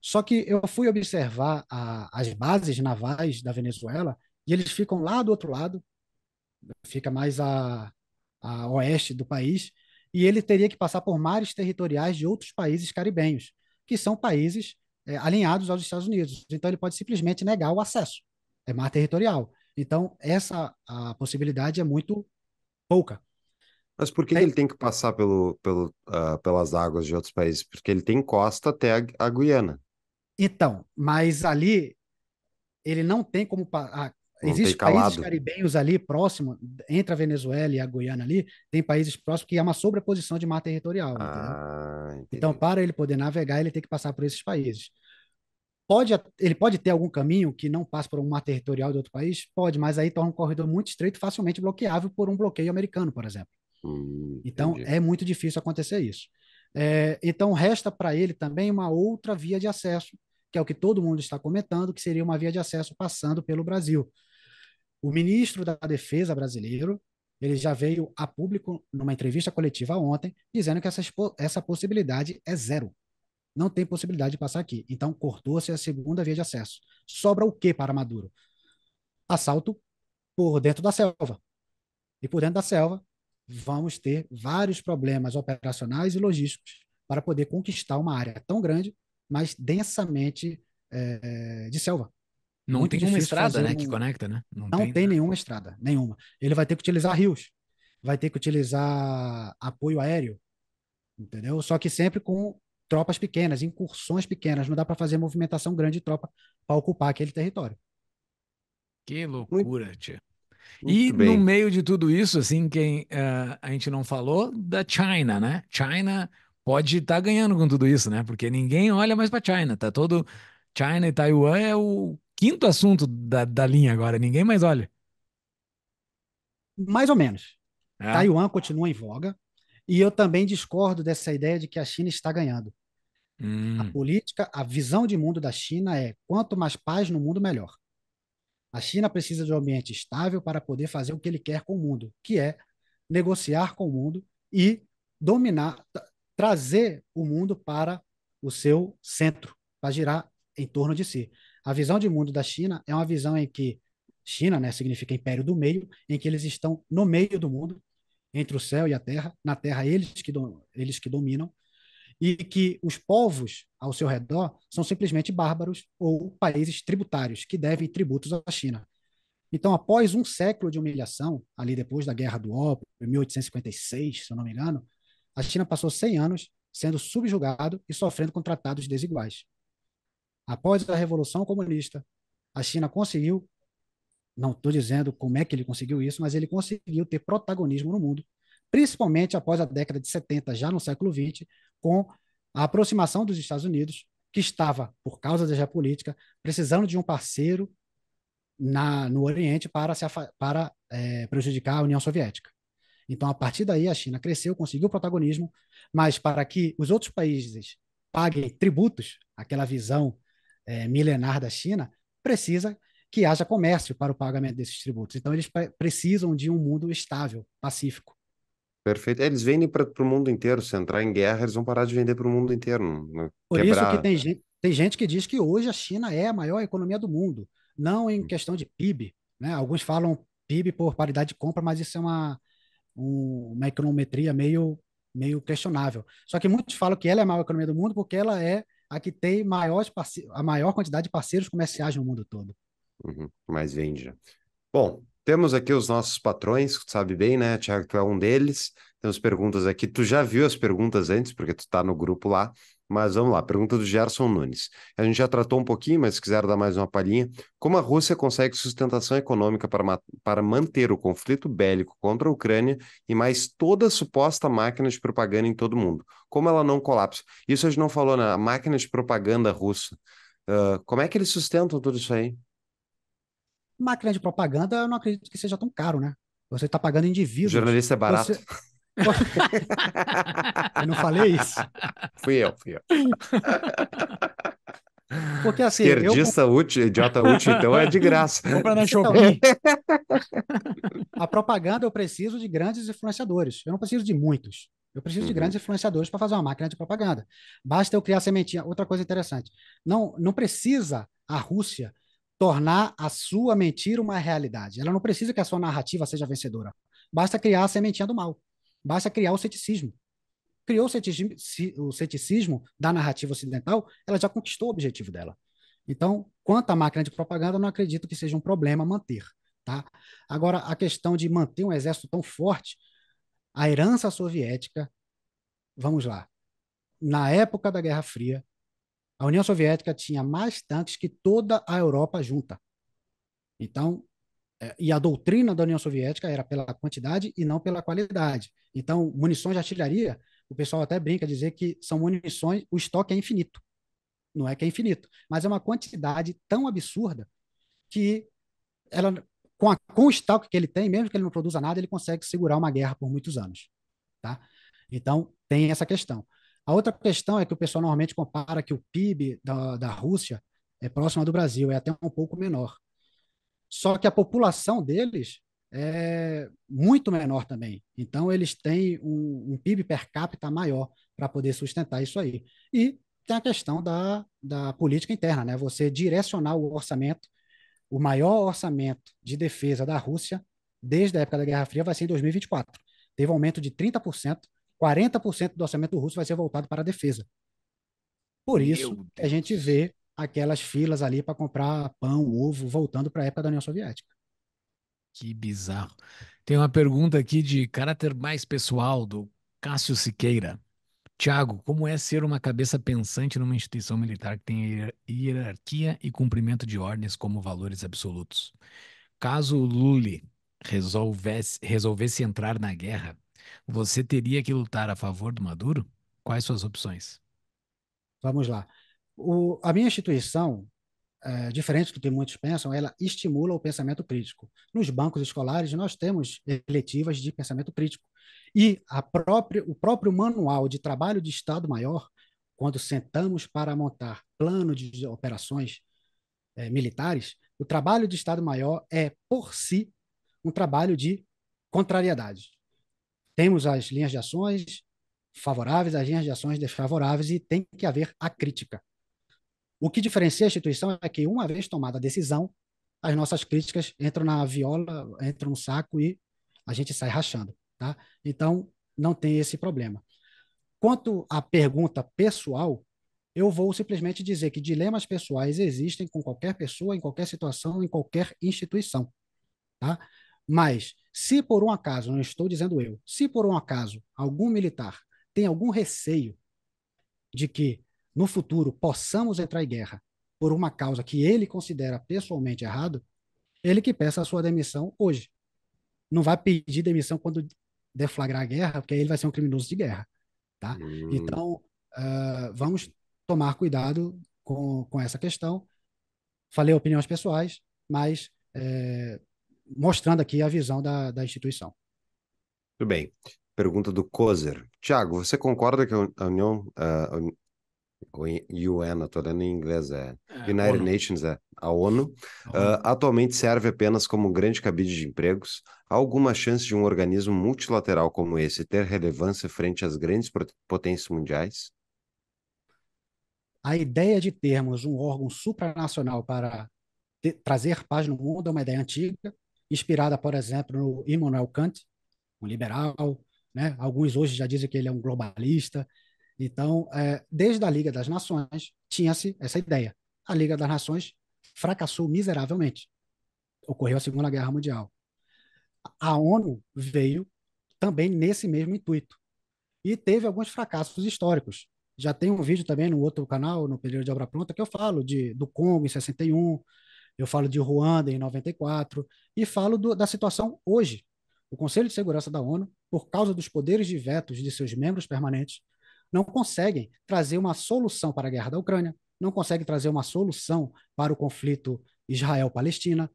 Só que eu fui observar a, as bases navais da Venezuela e eles ficam lá do outro lado, fica mais a, a oeste do país, e ele teria que passar por mares territoriais de outros países caribenhos, que são países é, alinhados aos Estados Unidos. Então ele pode simplesmente negar o acesso, é mar territorial. Então essa a possibilidade é muito pouca. Mas por que, é... que ele tem que passar pelo, pelo, uh, pelas águas de outros países? Porque ele tem costa até a, a Guiana. Então, mas ali ele não tem como. Ah, países caribenhos ali próximo, entre a Venezuela e a Guiana ali, tem países próximos que há é uma sobreposição de mar territorial. Ah, então, para ele poder navegar, ele tem que passar por esses países. Pode, ele pode ter algum caminho que não passe por um mar territorial de outro país? Pode, mas aí torna um corredor muito estreito, facilmente bloqueável por um bloqueio americano, por exemplo. Hum, então é muito difícil acontecer isso. É, então resta para ele também uma outra via de acesso, que é o que todo mundo está comentando, que seria uma via de acesso passando pelo Brasil. O ministro da Defesa brasileiro, ele já veio a público numa entrevista coletiva ontem, dizendo que essa, essa possibilidade é zero. Não tem possibilidade de passar aqui. Então cortou-se a segunda via de acesso. Sobra o que para Maduro? Assalto por dentro da selva. E por dentro da selva, vamos ter vários problemas operacionais e logísticos para poder conquistar uma área tão grande, mas densamente é, de selva. Não Muito tem nenhuma estrada né, um... que conecta, né? Não, Não tem, tem né? nenhuma estrada, nenhuma. Ele vai ter que utilizar rios, vai ter que utilizar apoio aéreo, entendeu? Só que sempre com tropas pequenas, incursões pequenas. Não dá para fazer movimentação grande de tropa para ocupar aquele território. Que loucura, tia. Muito e bem. no meio de tudo isso, assim, quem uh, a gente não falou da China, né? China pode estar tá ganhando com tudo isso, né? Porque ninguém olha mais para China. Tá todo China e Taiwan é o quinto assunto da, da linha agora. Ninguém mais olha. Mais ou menos. É. Taiwan continua em voga. E eu também discordo dessa ideia de que a China está ganhando. Hum. A política, a visão de mundo da China é quanto mais paz no mundo, melhor. A China precisa de um ambiente estável para poder fazer o que ele quer com o mundo, que é negociar com o mundo e dominar, trazer o mundo para o seu centro, para girar em torno de si. A visão de mundo da China é uma visão em que China, né, significa império do meio, em que eles estão no meio do mundo, entre o céu e a terra. Na terra eles que eles que dominam e que os povos ao seu redor são simplesmente bárbaros ou países tributários que devem tributos à China. Então, após um século de humilhação, ali depois da Guerra do Ópio, em 1856, se eu não me engano, a China passou 100 anos sendo subjugado e sofrendo com tratados desiguais. Após a Revolução Comunista, a China conseguiu, não estou dizendo como é que ele conseguiu isso, mas ele conseguiu ter protagonismo no mundo, principalmente após a década de 70, já no século 20, com a aproximação dos Estados Unidos, que estava, por causa da geopolítica, precisando de um parceiro na, no Oriente para, se, para é, prejudicar a União Soviética. Então, a partir daí, a China cresceu, conseguiu protagonismo, mas para que os outros países paguem tributos, aquela visão é, milenar da China, precisa que haja comércio para o pagamento desses tributos. Então, eles precisam de um mundo estável, pacífico. Perfeito. É, eles vendem para o mundo inteiro. Se entrar em guerra, eles vão parar de vender para o mundo inteiro. Né? Por Quebrar... isso que tem gente, tem gente que diz que hoje a China é a maior economia do mundo, não em hum. questão de PIB. Né? Alguns falam PIB por paridade de compra, mas isso é uma, uma econometria meio, meio questionável. Só que muitos falam que ela é a maior economia do mundo porque ela é a que tem maiores a maior quantidade de parceiros comerciais no mundo todo. Uhum, mais vende. Bom, temos aqui os nossos patrões, tu sabe bem, né, Tiago? Tu é um deles. Temos perguntas aqui. Tu já viu as perguntas antes, porque tu está no grupo lá. Mas vamos lá, pergunta do Gerson Nunes. A gente já tratou um pouquinho, mas se quiser dar mais uma palhinha. Como a Rússia consegue sustentação econômica para, para manter o conflito bélico contra a Ucrânia e mais toda a suposta máquina de propaganda em todo o mundo? Como ela não colapsa? Isso a gente não falou na né? máquina de propaganda russa. Uh, como é que eles sustentam tudo isso aí? máquina de propaganda, eu não acredito que seja tão caro, né? Você está pagando indivíduos. jornalista é barato. Você... eu não falei isso. Fui eu, fui eu. Porque assim. Esquerdista eu... útil, idiota útil, então é de graça. Compra na Shopee. Então, a propaganda eu preciso de grandes influenciadores. Eu não preciso de muitos. Eu preciso uhum. de grandes influenciadores para fazer uma máquina de propaganda. Basta eu criar sementinha. Outra coisa interessante: não, não precisa a Rússia tornar a sua mentira uma realidade. Ela não precisa que a sua narrativa seja vencedora. Basta criar a sementinha do mal. Basta criar o ceticismo. Criou o ceticismo, da narrativa ocidental, ela já conquistou o objetivo dela. Então, quanto à máquina de propaganda, não acredito que seja um problema manter. Tá? Agora, a questão de manter um exército tão forte, a herança soviética, vamos lá, na época da Guerra Fria, a União Soviética tinha mais tanques que toda a Europa junta. Então, é, e a doutrina da União Soviética era pela quantidade e não pela qualidade. Então, munições de artilharia, o pessoal até brinca dizer que são munições, o estoque é infinito. Não é que é infinito, mas é uma quantidade tão absurda que ela, com, a, com o estoque que ele tem, mesmo que ele não produza nada, ele consegue segurar uma guerra por muitos anos. Tá? Então, tem essa questão. A outra questão é que o pessoal normalmente compara que o PIB da, da Rússia é próximo do Brasil, é até um pouco menor. Só que a população deles é muito menor também. Então, eles têm um, um PIB per capita maior para poder sustentar isso aí. E tem a questão da, da política interna, né? Você direcionar o orçamento, o maior orçamento de defesa da Rússia desde a época da Guerra Fria vai ser em 2024. Teve um aumento de 30% 40% do orçamento russo vai ser voltado para a defesa. Por isso, a gente vê aquelas filas ali para comprar pão, ovo, voltando para a época da União Soviética. Que bizarro. Tem uma pergunta aqui de caráter mais pessoal do Cássio Siqueira. Tiago, como é ser uma cabeça pensante numa instituição militar que tem hierarquia e cumprimento de ordens como valores absolutos? Caso Lula resolvesse, resolvesse entrar na guerra, você teria que lutar a favor do Maduro? Quais suas opções? Vamos lá. O, a minha instituição, é, diferente do que muitos pensam, ela estimula o pensamento crítico. Nos bancos escolares, nós temos eletivas de pensamento crítico. E própria, o próprio manual de trabalho de Estado-Maior, quando sentamos para montar plano de operações é, militares, o trabalho de Estado-Maior é, por si, um trabalho de contrariedade. Temos as linhas de ações favoráveis, as linhas de ações desfavoráveis e tem que haver a crítica. O que diferencia a instituição é que, uma vez tomada a decisão, as nossas críticas entram na viola, entram no saco e a gente sai rachando. Tá? Então, não tem esse problema. Quanto à pergunta pessoal, eu vou simplesmente dizer que dilemas pessoais existem com qualquer pessoa, em qualquer situação, em qualquer instituição. Tá? Mas, se por um acaso, não estou dizendo eu, se por um acaso algum militar tem algum receio de que no futuro possamos entrar em guerra por uma causa que ele considera pessoalmente errado, ele que peça a sua demissão hoje. Não vai pedir demissão quando deflagrar a guerra, porque aí ele vai ser um criminoso de guerra. Tá? Hum. Então, uh, vamos tomar cuidado com, com essa questão. Falei opiniões pessoais, mas eh, mostrando aqui a visão da, da instituição. Muito bem. Pergunta do Kozer. Tiago, você concorda que a União, o UN, estou lendo em inglês, é, é United ONU. Nations, é, a ONU, uh, atualmente serve apenas como um grande cabide de empregos. Há alguma chance de um organismo multilateral como esse ter relevância frente às grandes potências mundiais? A ideia de termos um órgão supranacional para trazer paz no mundo é uma ideia antiga, inspirada, por exemplo, no Immanuel Kant, um liberal, né? Alguns hoje já dizem que ele é um globalista. Então, é, desde a Liga das Nações tinha-se essa ideia. A Liga das Nações fracassou miseravelmente. Ocorreu a Segunda Guerra Mundial. A ONU veio também nesse mesmo intuito e teve alguns fracassos históricos. Já tem um vídeo também no outro canal, no período de obra pronta, que eu falo de, do Congo em 61, eu falo de Ruanda em 94 e falo do, da situação hoje. O Conselho de Segurança da ONU, por causa dos poderes de vetos de seus membros permanentes, não conseguem trazer uma solução para a guerra da Ucrânia, não conseguem trazer uma solução para o conflito Israel-Palestina.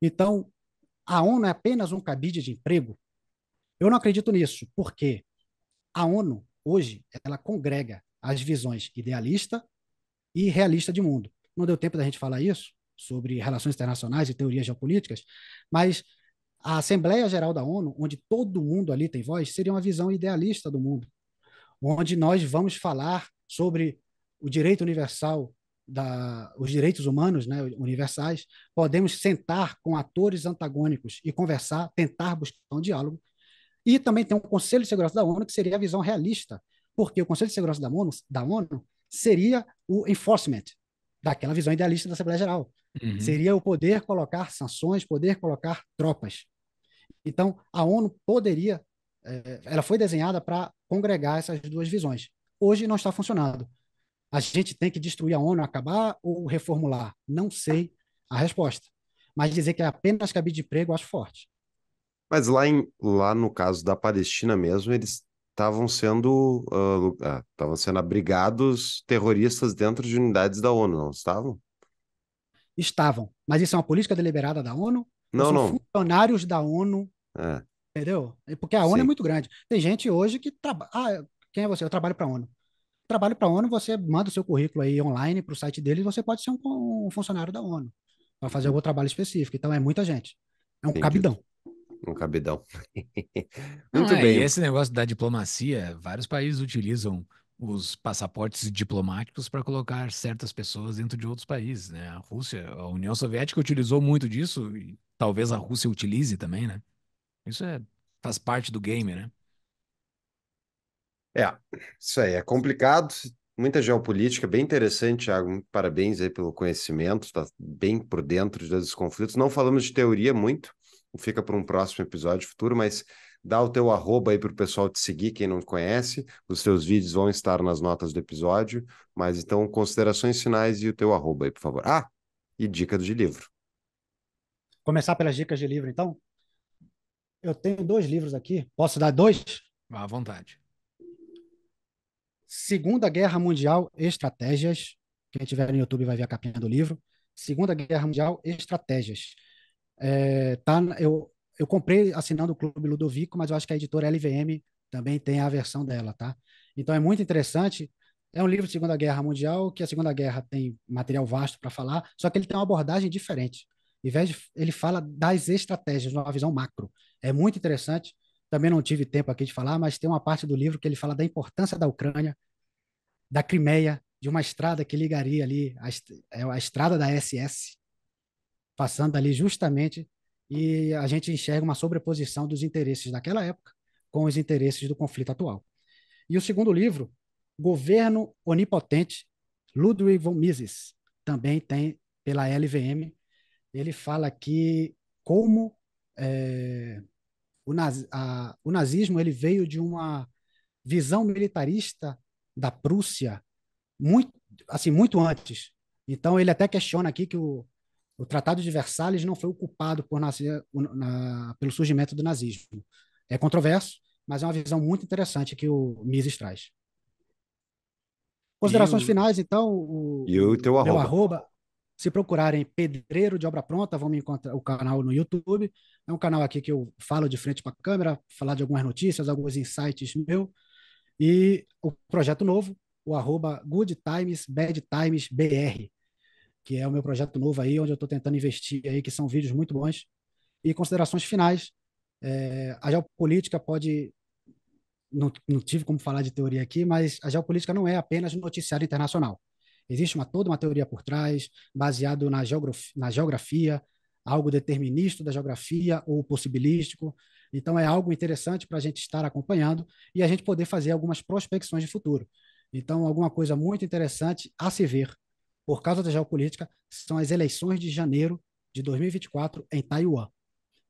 Então, a ONU é apenas um cabide de emprego? Eu não acredito nisso, porque a ONU, hoje, ela congrega as visões idealista e realista de mundo. Não deu tempo da gente falar isso? sobre relações internacionais e teorias geopolíticas, mas a Assembleia Geral da ONU, onde todo mundo ali tem voz, seria uma visão idealista do mundo, onde nós vamos falar sobre o direito universal da, os direitos humanos né, universais, podemos sentar com atores antagônicos e conversar, tentar buscar um diálogo. E também tem um Conselho de Segurança da ONU, que seria a visão realista, porque o Conselho de Segurança da ONU, da ONU seria o enforcement daquela visão idealista da Assembleia Geral. Uhum. Seria o poder colocar sanções, poder colocar tropas. Então, a ONU poderia, eh, ela foi desenhada para congregar essas duas visões. Hoje não está funcionando. A gente tem que destruir a ONU, acabar ou reformular? Não sei a resposta. Mas dizer que é apenas cabide de prego acho forte. Mas lá, em, lá no caso da Palestina mesmo, eles estavam sendo ah, ah, estavam uh, sendo abrigados terroristas dentro de unidades da ONU, não estavam? Estavam. Mas isso é uma política deliberada da ONU? Não, são não. funcionários da ONU. É. Entendeu? É porque a ONU é Sim. é muito grande. Tem gente hoje que trabalha. Ah, quem é você? Eu trabalho para a ONU. Trabalho para a ONU, você manda o seu currículo aí online para o site deles, você pode ser um, um funcionário da ONU para fazer algum trabalho específico. Então é muita gente. É um Entendi. cabidão um cabidão. Muito é, bem. E esse negócio da diplomacia, vários países utilizam os passaportes diplomáticos para colocar certas pessoas dentro de outros países, né? A Rússia, a União Soviética utilizou muito disso e talvez a Rússia utilize também, né? Isso é, faz parte do game, né? É, isso aí é complicado, muita geopolítica, bem interessante, Thiago, parabéns aí pelo conhecimento, está bem por dentro dos conflitos. Não falamos de teoria muito, fica para um próximo episódio futuro, mas Dá o teu arroba aí para o pessoal te seguir, quem não conhece. Os teus vídeos vão estar nas notas do episódio. Mas então, considerações finais e o teu arroba aí, por favor. Ah, e dicas de livro. Começar pelas dicas de livro, então? Eu tenho dois livros aqui. Posso dar dois? À vontade. Segunda Guerra Mundial, Estratégias. Quem tiver no YouTube vai ver a capinha do livro. Segunda Guerra Mundial, Estratégias. É, tá, eu eu comprei assinando o Clube Ludovico, mas eu acho que a editora LVM também tem a versão dela, tá? Então é muito interessante. É um livro de Segunda Guerra Mundial, que a Segunda Guerra tem material vasto para falar, só que ele tem uma abordagem diferente. Em vez de, ele fala das estratégias, uma visão macro. É muito interessante. Também não tive tempo aqui de falar, mas tem uma parte do livro que ele fala da importância da Ucrânia, da Crimeia, de uma estrada que ligaria ali a, é, a estrada da SS, passando ali justamente e a gente enxerga uma sobreposição dos interesses daquela época com os interesses do conflito atual. E o segundo livro, Governo Onipotente, Ludwig von Mises, também tem pela LVM. Ele fala que como é, o, naz, a, o nazismo ele veio de uma visão militarista da Prússia muito assim muito antes. Então ele até questiona aqui que o o Tratado de Versalhes não foi ocupado por na, pelo surgimento do nazismo. É controverso, mas é uma visão muito interessante que o Mises traz. Considerações o... finais, então. O, e o teu arroba. arroba. Se procurarem Pedreiro de Obra Pronta, vão me encontrar o canal no YouTube. É um canal aqui que eu falo de frente para a câmera, falar de algumas notícias, alguns insights meu. E o projeto novo, o arroba Good Times Bad Times BR que é o meu projeto novo aí, onde eu estou tentando investir aí, que são vídeos muito bons. E considerações finais. É, a geopolítica pode. Não, não tive como falar de teoria aqui, mas a geopolítica não é apenas noticiário internacional. Existe uma, toda uma teoria por trás, baseado na, geografia, na geografia, algo determinista da geografia ou possibilístico. Então, é algo interessante para a gente estar acompanhando e a gente poder fazer algumas prospecções de futuro. Então, alguma coisa muito interessante a se ver por causa da geopolítica, são as eleições de janeiro de 2024 em Taiwan,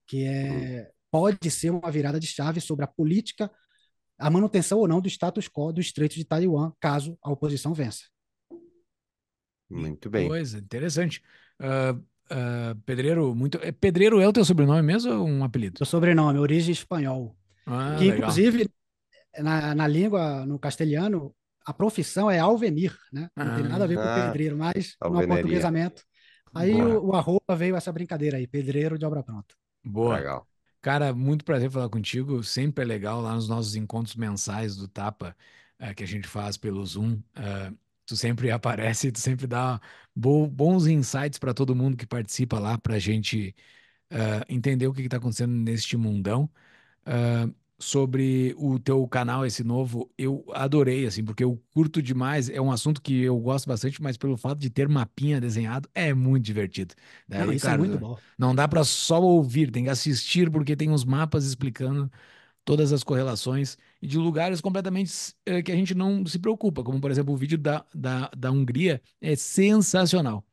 que é, pode ser uma virada de chave sobre a política, a manutenção ou não do status quo do Estreito de Taiwan, caso a oposição vença. Muito bem. Coisa interessante. Uh, uh, pedreiro, muito. É pedreiro é o teu sobrenome mesmo ou um apelido? sobrenome, origem espanhol. Ah, que, legal. inclusive, na, na língua, no castelhano, a profissão é alvenir, né? Não ah, tem nada a ver com ah, pedreiro, mas alveneria. no aportuguesamento. Aí o, o arroba veio essa brincadeira aí, pedreiro de obra pronta. Boa. Legal. Cara, muito prazer falar contigo. Sempre é legal lá nos nossos encontros mensais do Tapa, uh, que a gente faz pelo Zoom. Uh, tu sempre aparece, tu sempre dá bo bons insights para todo mundo que participa lá, para a gente uh, entender o que está acontecendo neste mundão. Uh, sobre o teu canal, esse novo, eu adorei, assim, porque eu curto demais. É um assunto que eu gosto bastante, mas pelo fato de ter mapinha desenhado, é muito divertido. Daí, né? não, isso cara, é muito bom. Não dá para só ouvir, tem que assistir, porque tem uns mapas explicando todas as correlações e de lugares completamente é, que a gente não se preocupa, como por exemplo o vídeo da, da, da Hungria, é sensacional.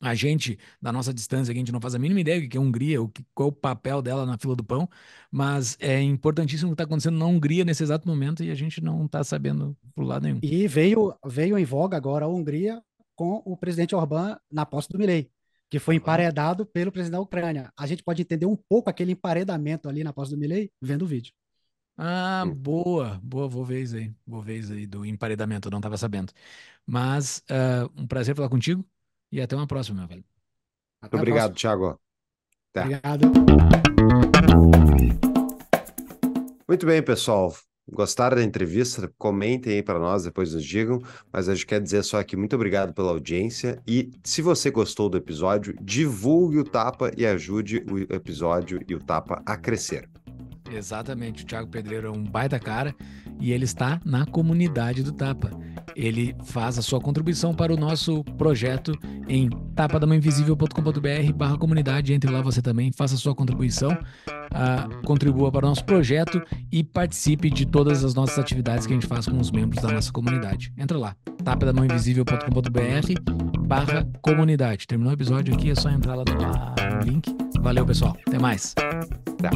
A gente, da nossa distância, que a gente não faz a mínima ideia do que é a Hungria, o que, qual é o papel dela na fila do pão, mas é importantíssimo o que está acontecendo na Hungria nesse exato momento e a gente não está sabendo por lado nenhum. E veio, veio em voga agora a Hungria com o presidente Orbán na posse do Milei, que foi emparedado pelo presidente da Ucrânia. A gente pode entender um pouco aquele emparedamento ali na posse do Milei vendo o vídeo. Ah, boa, boa, vou ver isso aí, vou ver isso aí do emparedamento, não estava sabendo. Mas uh, um prazer falar contigo. E até uma próxima, meu velho. Até Muito obrigado, Tiago. Obrigado. Muito bem, pessoal. Gostaram da entrevista? Comentem aí para nós, depois nos digam. Mas a gente quer dizer só aqui muito obrigado pela audiência. E se você gostou do episódio, divulgue o Tapa e ajude o episódio e o Tapa a crescer. Exatamente, o Thiago Pedreiro é um baita cara e ele está na comunidade do Tapa ele faz a sua contribuição para o nosso projeto em tapadamainvisível.com.br barra comunidade. Entre lá você também, faça a sua contribuição, uh, contribua para o nosso projeto e participe de todas as nossas atividades que a gente faz com os membros da nossa comunidade. Entra lá, tapadamainvisível.com.br barra comunidade. Terminou o episódio aqui, é só entrar lá no link. Valeu, pessoal. Até mais. Tá.